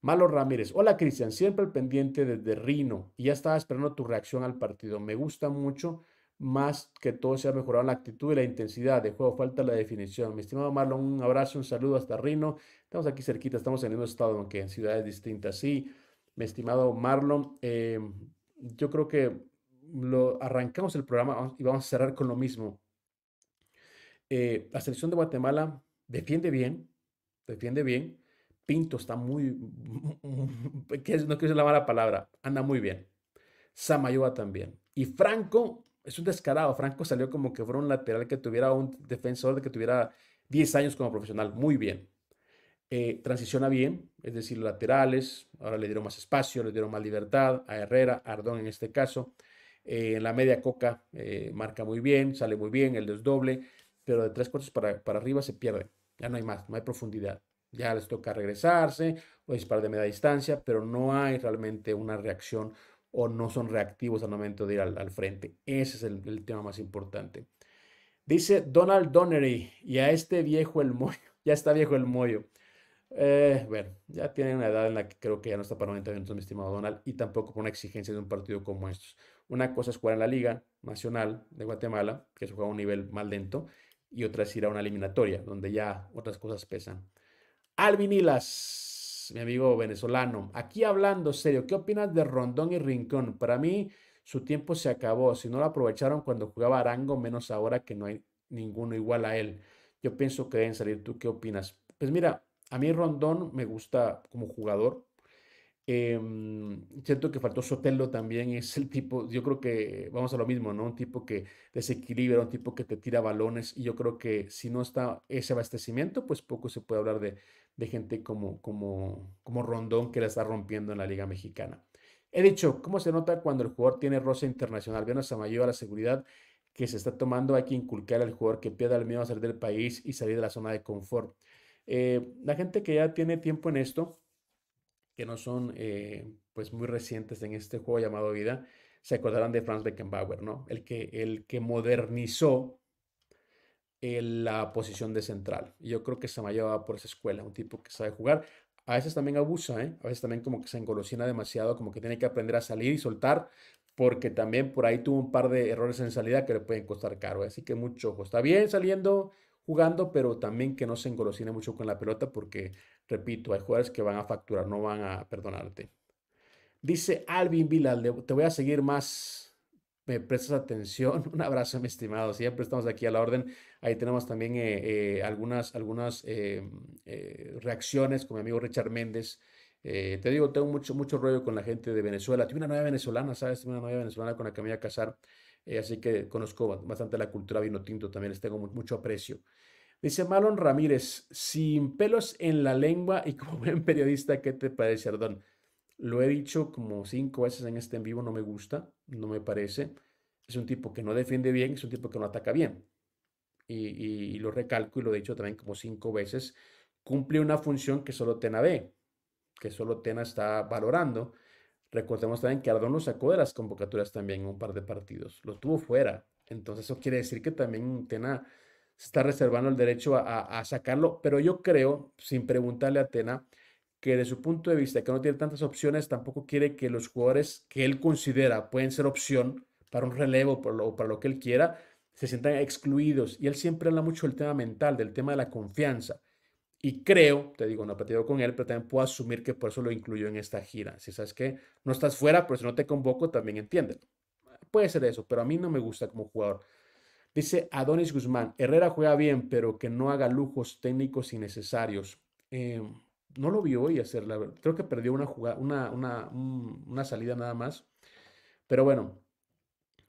Malo Ramírez, hola Cristian, siempre al pendiente desde Rino y ya estaba esperando tu reacción al partido. Me gusta mucho, más que todo se ha mejorado la actitud y la intensidad de juego, falta la definición. Mi estimado Marlon, un abrazo, un saludo hasta Rino. Estamos aquí cerquita, estamos en el mismo estado, aunque en ciudades distintas. Sí, mi estimado Marlon, em, yo creo que lo, arrancamos el programa y vamos a cerrar con lo mismo. Eh, la selección de Guatemala defiende bien, defiende bien Pinto está muy, no quiero la mala palabra, anda muy bien. Samayoa también. Y Franco es un descarado. Franco salió como que fuera un lateral que tuviera un defensor de que tuviera 10 años como profesional. Muy bien. Eh, transiciona bien, es decir, laterales, ahora le dieron más espacio, le dieron más libertad a Herrera, a Ardón en este caso. Eh, en la media coca eh, marca muy bien, sale muy bien, el desdoble, pero de tres cuartos para arriba se pierde, ya no hay más, no hay profundidad. Ya les toca regresarse o disparar de media distancia, pero no hay realmente una reacción o no son reactivos al momento de ir al, frente. Ese es el, tema más importante. Dice Donald Donnery, y a este viejo el moyo ya está viejo el mollo. Eh, bueno, ya tiene una edad en la que creo que ya no está para 90 minutos, mi estimado Donald, y tampoco por una exigencia de un partido como estos. Una cosa es jugar en la Liga Nacional de Guatemala, que se juega a un nivel más lento, y otra es ir a una eliminatoria, donde ya otras cosas pesan. Alvinilas, mi amigo venezolano, aquí hablando serio, ¿qué opinas de Rondón y Rincón? Para mí, su tiempo se acabó. Si no lo aprovecharon cuando jugaba Arango, menos ahora que no hay ninguno igual a él. Yo pienso que deben salir. ¿Tú qué opinas? Pues mira, a mí Rondón me gusta como jugador, Em, siento que faltó Sotelo también, es el tipo, yo creo que vamos a lo mismo, ¿no? Un tipo que desequilibra, un tipo que te tira balones y yo creo que si no está ese abastecimiento, pues poco se puede hablar de, gente como, como, como Rondón que la está rompiendo en la Liga Mexicana. He dicho, ¿cómo se nota cuando el jugador tiene rosa internacional? Bien a mayor a la seguridad que se está tomando, hay que inculcar al jugador que pierda el miedo a salir del país y salir de la zona de confort. Eh, la gente que ya tiene tiempo en esto, que no son eh, pues muy recientes en este juego llamado vida, se acordarán de Franz Beckenbauer, ¿no? El que, el que modernizó la posición de central. yo creo que se me por esa escuela, un tipo que sabe jugar. A veces también abusa, ¿eh? A veces también como que se engolosina demasiado, como que tiene que aprender a salir y soltar, porque también por ahí tuvo un par de errores en salida que le pueden costar caro. ¿eh? Así que mucho ojo. Está bien saliendo jugando, pero también que no se engolosine mucho con la pelota porque, repito, hay jugadores que van a facturar, no van a perdonarte. Dice Alvin Vilal, te voy a seguir más, me prestas atención, un abrazo mi estimado, siempre estamos aquí a la orden. Ahí tenemos también eh, eh, algunas, algunas eh, reacciones con mi amigo Richard Méndez. te digo, tengo mucho, mucho rollo con la gente de Venezuela. Tengo una novia venezolana, ¿sabes? Tengo una novia venezolana con la que me voy a casar así que conozco bastante la cultura vino tinto, también les tengo mucho aprecio. Dice Marlon Ramírez, sin pelos en la lengua y como buen periodista, ¿qué te parece, Ardón? Lo he dicho como cinco veces en este en vivo, no me gusta, no me parece. Es un tipo que no defiende bien, es un tipo que no ataca bien. Y, lo recalco y lo he dicho también como cinco veces. Cumple una función que solo Tena ve, que solo Tena está valorando. Recordemos también que Ardón lo sacó de las convocatorias también en un par de partidos, lo tuvo fuera. Entonces eso quiere decir que también Tena se está reservando el derecho a, sacarlo, pero yo creo, sin preguntarle a Atena, que de su punto de vista, que no tiene tantas opciones, tampoco quiere que los jugadores que él considera pueden ser opción para un relevo o para lo que él quiera, se sientan excluidos. Y él siempre habla mucho del tema mental, del tema de la confianza. Y creo, te digo, no he partido con él, pero también puedo asumir que por eso lo incluyó en esta gira. Si sabes que no estás fuera, pero si no te convoco, también entiéndelo. Puede ser eso, pero a mí no me gusta como jugador. Dice Adonis Guzmán, Herrera juega bien, pero que no haga lujos técnicos innecesarios. Em, no lo vio hoy hacer, la Creo que perdió una, jugada, una, salida nada más. Pero bueno,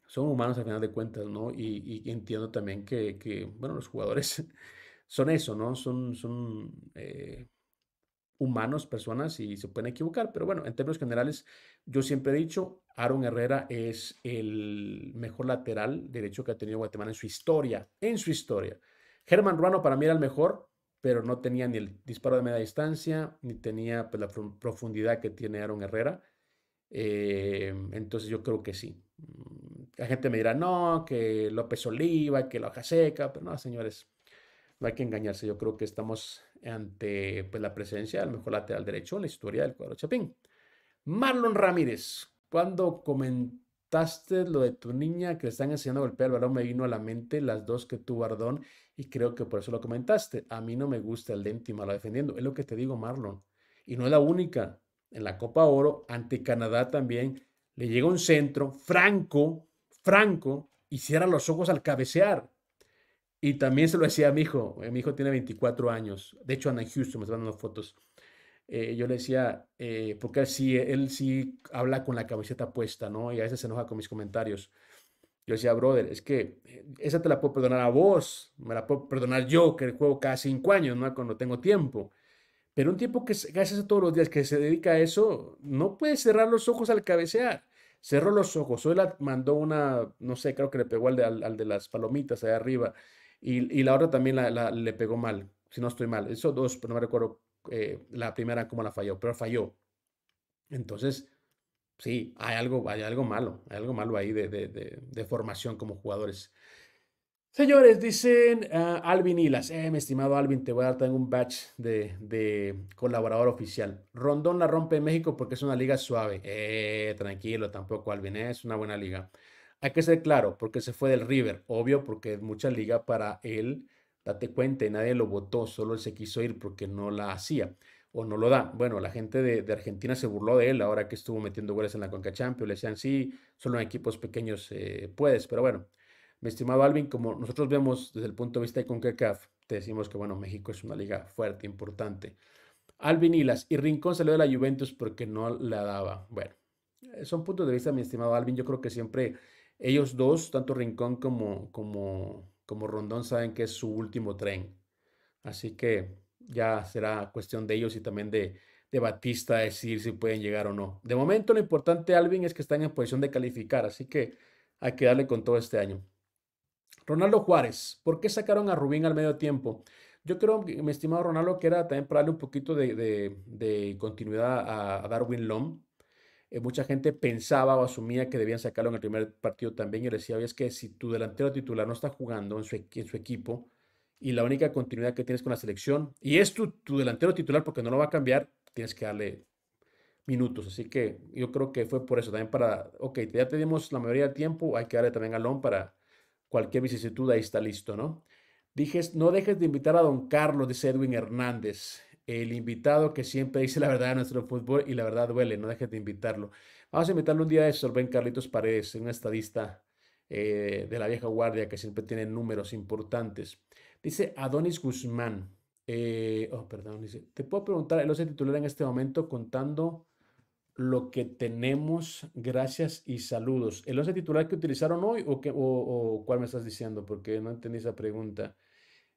son humanos al final de cuentas, ¿no? Y, entiendo también que, bueno, los jugadores son eso, ¿no? Son, eh, humanos, personas, y se pueden equivocar, pero bueno, en términos generales, yo siempre he dicho, Aaron Herrera es el mejor lateral derecho que ha tenido Guatemala en su historia, en su historia. Germán Ruano para mí era el mejor, pero no tenía ni el disparo de media distancia, ni tenía pues, la profundidad que tiene Aaron Herrera. Eh, entonces yo creo que sí. La gente me dirá, no, que López Oliva, que la hoja seca, pero no, señores, no hay que engañarse. Yo creo que estamos ante pues, la presencia del mejor lateral derecho en la historia del cuadro Chapín. Marlon Ramírez, cuando comentaste lo de tu niña que le están enseñando a golpear el balón, me vino a la mente las dos que tuvo Ardón y creo que por eso lo comentaste. A mí no me gusta el y malo defendiendo, es lo que te digo, Marlon. Y no es la única. En la Copa Oro, ante Canadá también, le llega un centro, Franco, Franco, y cierra los ojos al cabecear. Y también se lo decía a mi hijo, eh, mi hijo tiene 24 años, de hecho Ana Houston me está dando fotos. Eh, yo le decía, eh, porque él sí, él sí habla con la camiseta puesta, ¿no? Y a veces se enoja con mis comentarios. Yo decía, brother, es que esa te la puedo perdonar a vos, me la puedo perdonar yo, que juego cada cinco años, ¿no? Cuando tengo tiempo. Pero un tiempo que hace todos los días, que se dedica a eso, no puede cerrar los ojos al cabecear. Cerró los ojos. Hoy la mandó una, no sé, creo que le pegó al de, al, de las palomitas ahí arriba. Y, la otra también le pegó mal, si no estoy mal. Esos dos, pero no me recuerdo eh, la primera cómo la falló, pero falló. Entonces, sí, hay algo, hay algo malo, hay algo malo ahí de, de, de, formación como jugadores. Señores, dicen ah, Alvin Hilas, eh, mi estimado Alvin, te voy a dar también un batch de, de, colaborador oficial. Rondón la rompe en México porque es una liga suave. Eh, tranquilo, tampoco Alvin, es una buena liga. Hay que ser claro, porque se fue del River, obvio, porque es mucha liga para él. Date cuenta, y nadie lo votó, solo él se quiso ir porque no la hacía o no lo da. Bueno, la gente de, Argentina se burló de él ahora que estuvo metiendo goles en la Conca Champions. Le decían, sí, solo en equipos pequeños eh, puedes. Pero bueno, mi estimado Alvin, como nosotros vemos desde el punto de vista de CONCACAF, te decimos que, bueno, México es una liga fuerte, importante. Alvin Hilas y Rincón salió de la Juventus porque no la daba. Bueno, eh, son puntos de vista, mi estimado Alvin. Yo creo que siempre ellos dos, tanto Rincón como, como, como Rondón, saben que es su último tren. Así que ya será cuestión de ellos y también de, Batista decir si pueden llegar o no. De momento lo importante, Alvin, es que están en posición de calificar, así que hay que darle con todo este año. Ronaldo Juárez, ¿por qué sacaron a Rubín al medio tiempo? Yo creo, mi estimado Ronaldo, que era también para darle un poquito de, continuidad a, Darwin Lom. Eh, mucha gente pensaba o asumía que debían sacarlo en el primer partido también. Yo decía, oye, es que si tu delantero titular no está jugando en su, equipo y la única continuidad que tienes con la selección, y es tu, tu delantero titular porque no lo va a cambiar, tienes que darle minutos. Así que yo creo que fue por eso también para, ok, ya tenemos la mayoría del tiempo, hay que darle también a para cualquier vicisitud, ahí está listo, ¿no? Dije, no dejes de invitar a don Carlos, de Edwin Hernández el invitado que siempre dice la verdad de nuestro fútbol y la verdad duele, no dejes de invitarlo. Vamos a invitarlo un día de Sorben Carlitos Paredes, un estadista eh, de la vieja guardia que siempre tiene números importantes. Dice Adonis Guzmán. Eh, oh, perdón, dice, te puedo preguntar el 11 titular en este momento contando lo que tenemos. Gracias y saludos. ¿El 11 titular que utilizaron hoy o, qué, o cuál me estás diciendo? Porque no entendí esa pregunta.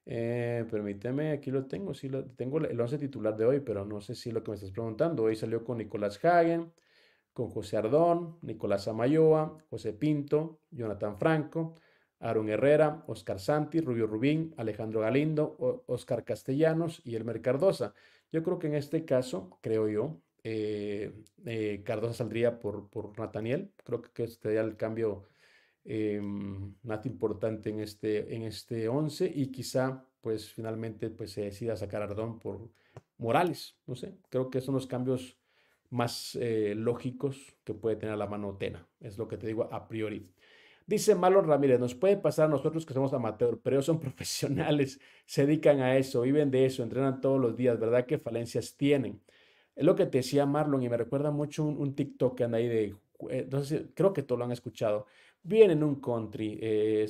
Eh, permíteme, aquí lo tengo, sí, lo, tengo el once titular de hoy, pero no sé si lo que me estás preguntando. Hoy salió con Nicolás Hagen, con José Ardón, Nicolás Amayoa, José Pinto, Jonathan Franco, Aaron Herrera, Oscar Santi, Rubio Rubín, Alejandro Galindo, Oscar Castellanos y Elmer Cardosa. Yo creo que en este caso, creo yo, eh, eh Cardosa saldría por, por Nathaniel. Creo que, que sería el cambio eh, importante en este, en este 11 y quizá pues finalmente pues, se decida sacar a Ardón por Morales, no sé, creo que son los cambios más eh, lógicos que puede tener la mano Tena, es lo que te digo a priori. Dice Marlon Ramírez, nos puede pasar a nosotros que somos amateur, pero ellos son profesionales, se dedican a eso, viven de eso, entrenan todos los días, ¿verdad? ¿Qué falencias tienen? Es lo que te decía Marlon y me recuerda mucho un, un TikTok que anda ahí de, entonces eh, creo que todos lo han escuchado, vienen un country, eh,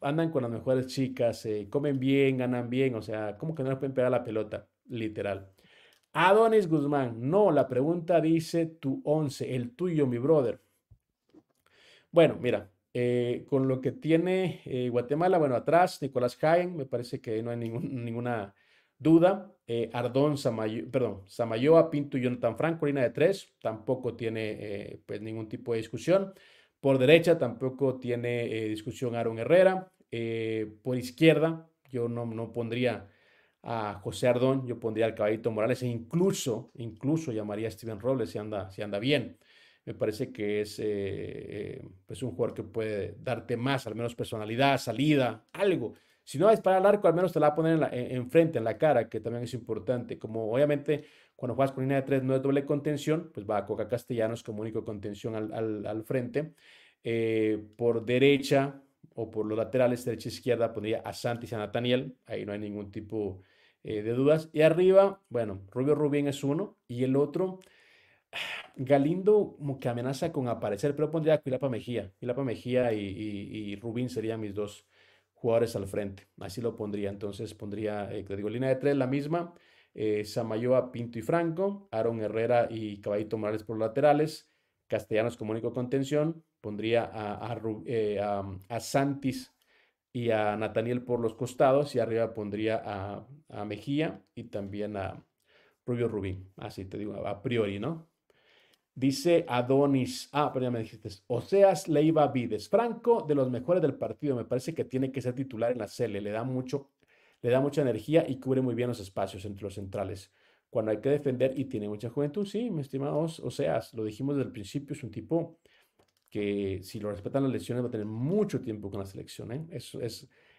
andan con las mejores chicas, eh, comen bien, ganan bien, o sea, ¿cómo que no les pueden pegar la pelota? Literal. Adonis Guzmán, no, la pregunta dice tu 11, el tuyo, mi brother. Bueno, mira, eh, con lo que tiene Guatemala, bueno, atrás Nicolás Jaén, me parece que no hay ninguna duda. Ardón, perdón, Samayoa, Pinto y Jonathan Franco, línea de tres, tampoco tiene pues ningún tipo de discusión. Por derecha tampoco tiene eh, discusión Aaron Herrera. Eh, por izquierda yo no, no, pondría a José Ardón, yo pondría al Caballito Morales e incluso, incluso llamaría a Steven Robles si anda, si anda bien. Me parece que es eh, pues un jugador que puede darte más, al menos personalidad, salida, algo si no va para el arco, al menos te la va a poner e, enfrente, en, la cara, que también es importante. Como obviamente cuando juegas con línea de tres no es doble contención, pues va a Coca Castellanos como único contención al, frente. Eh, por derecha o por los laterales, derecha e izquierda, pondría a Santi y a Ahí no hay ningún tipo eh, de dudas. Y arriba, bueno, Rubio Rubín es uno y el otro, Galindo como que amenaza con aparecer, pero pondría a Quilapa Mejía. Quilapa Mejía y Rubín serían mis dos jugadores al frente. Así lo pondría. Entonces pondría, eh, te digo, línea de tres la misma. Eh, Samayoa, Pinto y Franco, Aaron Herrera y Caballito Morales por laterales, Castellanos como único contención, pondría a, a, eh, Santis y a Nathaniel por los costados y arriba pondría a, Mejía y también a Rubio Rubín, así te digo, a priori, ¿no? Dice Adonis, ah, pero ya me dijiste, Oseas Leiva Vides, Franco, de los mejores del partido, me parece que tiene que ser titular en la Cele, le da mucho, le da mucha energía y cubre muy bien los espacios entre los centrales. Cuando hay que defender y tiene mucha juventud, sí, mi estimados Oseas, lo dijimos desde el principio, es un tipo que si lo respetan las lesiones va a tener mucho tiempo con la selección. ¿eh? Es,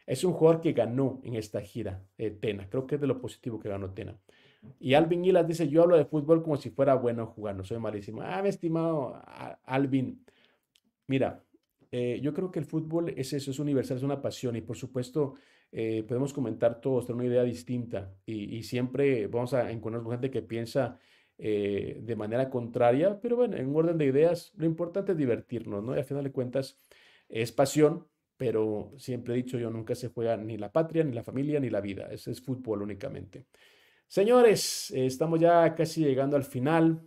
es, un jugador que ganó en esta gira, eh, Tena, creo que es de lo positivo que ganó Tena. Y Alvin Gilas dice, yo hablo de fútbol como si fuera bueno jugando, soy malísimo. Ah, mi estimado Alvin, mira, eh, yo creo que el fútbol es eso, es universal, es una pasión y por supuesto eh, podemos comentar todos, tener una idea distinta y, siempre vamos a encontrar gente que piensa eh, de manera contraria, pero bueno, en orden de ideas, lo importante es divertirnos, ¿no? Y al final de cuentas es pasión, pero siempre he dicho yo, nunca se juega ni la patria, ni la familia, ni la vida, es, es fútbol únicamente. Señores, estamos ya casi llegando al final.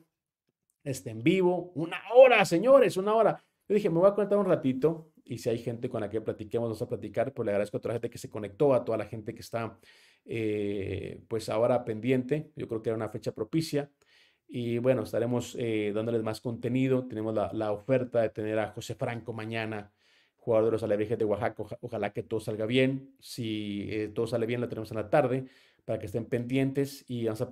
Este en vivo, una hora, señores, una hora. Yo dije, me voy a conectar un ratito y si hay gente con la que platiquemos, vamos a platicar. Pues le agradezco a toda la gente que se conectó, a toda la gente que está, eh, pues ahora pendiente. Yo creo que era una fecha propicia. Y bueno, estaremos eh, dándoles más contenido. Tenemos la, oferta de tener a José Franco mañana, jugador de los Alebrijes de Oaxaca. Ojalá que todo salga bien. Si eh, todo sale bien, lo tenemos en la tarde para que estén pendientes y vamos a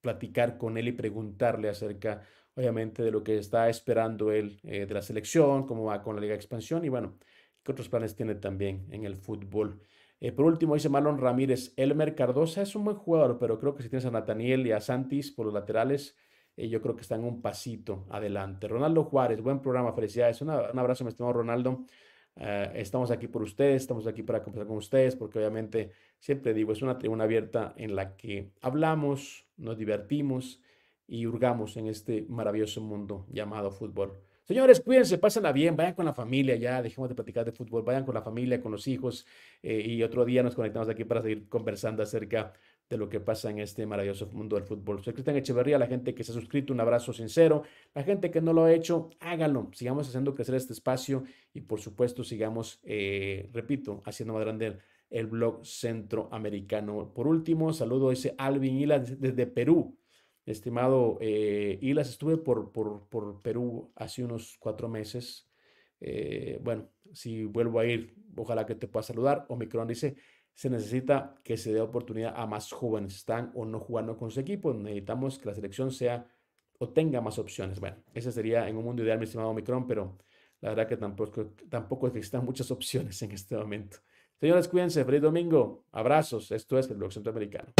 platicar con él y preguntarle acerca, obviamente, de lo que está esperando él eh, de la selección, cómo va con la Liga de Expansión y bueno, qué otros planes tiene también en el fútbol. Eh, por último, dice Marlon Ramírez, Elmer Cardosa es un buen jugador, pero creo que si tienes a Nathaniel y a Santis por los laterales, eh, yo creo que están un pasito adelante. Ronaldo Juárez, buen programa, felicidades. un abrazo, mi estimado Ronaldo. Eh, estamos aquí por ustedes, estamos aquí para conversar con ustedes, porque obviamente, siempre digo, es una tribuna abierta en la que hablamos, nos divertimos y hurgamos en este maravilloso mundo llamado fútbol. Señores, cuídense, pásenla bien, vayan con la familia ya, dejemos de platicar de fútbol, vayan con la familia, con los hijos eh, y otro día nos conectamos aquí para seguir conversando acerca lo que pasa en este maravilloso mundo del fútbol. Soy Cristian Echeverría, la gente que se ha suscrito, un abrazo sincero. La gente que no lo ha hecho, háganlo, Sigamos haciendo crecer este espacio y por supuesto sigamos, eh, repito, haciendo más grande el, blog centroamericano. Por último, saludo a ese Alvin Hilas desde Perú. Estimado eh, Hilas, estuve por, por, Perú hace unos cuatro meses. Eh, bueno, si vuelvo a ir, ojalá que te pueda saludar. Omicron dice, se necesita que se dé oportunidad a más jóvenes, están o no jugando con su equipo, necesitamos que la selección sea o tenga más opciones. Bueno, ese sería en un mundo ideal, mi estimado Omicron, pero la verdad que tampoco, tampoco existan muchas opciones en este momento. Señores, cuídense, feliz domingo, abrazos, esto es el blog centroamericano.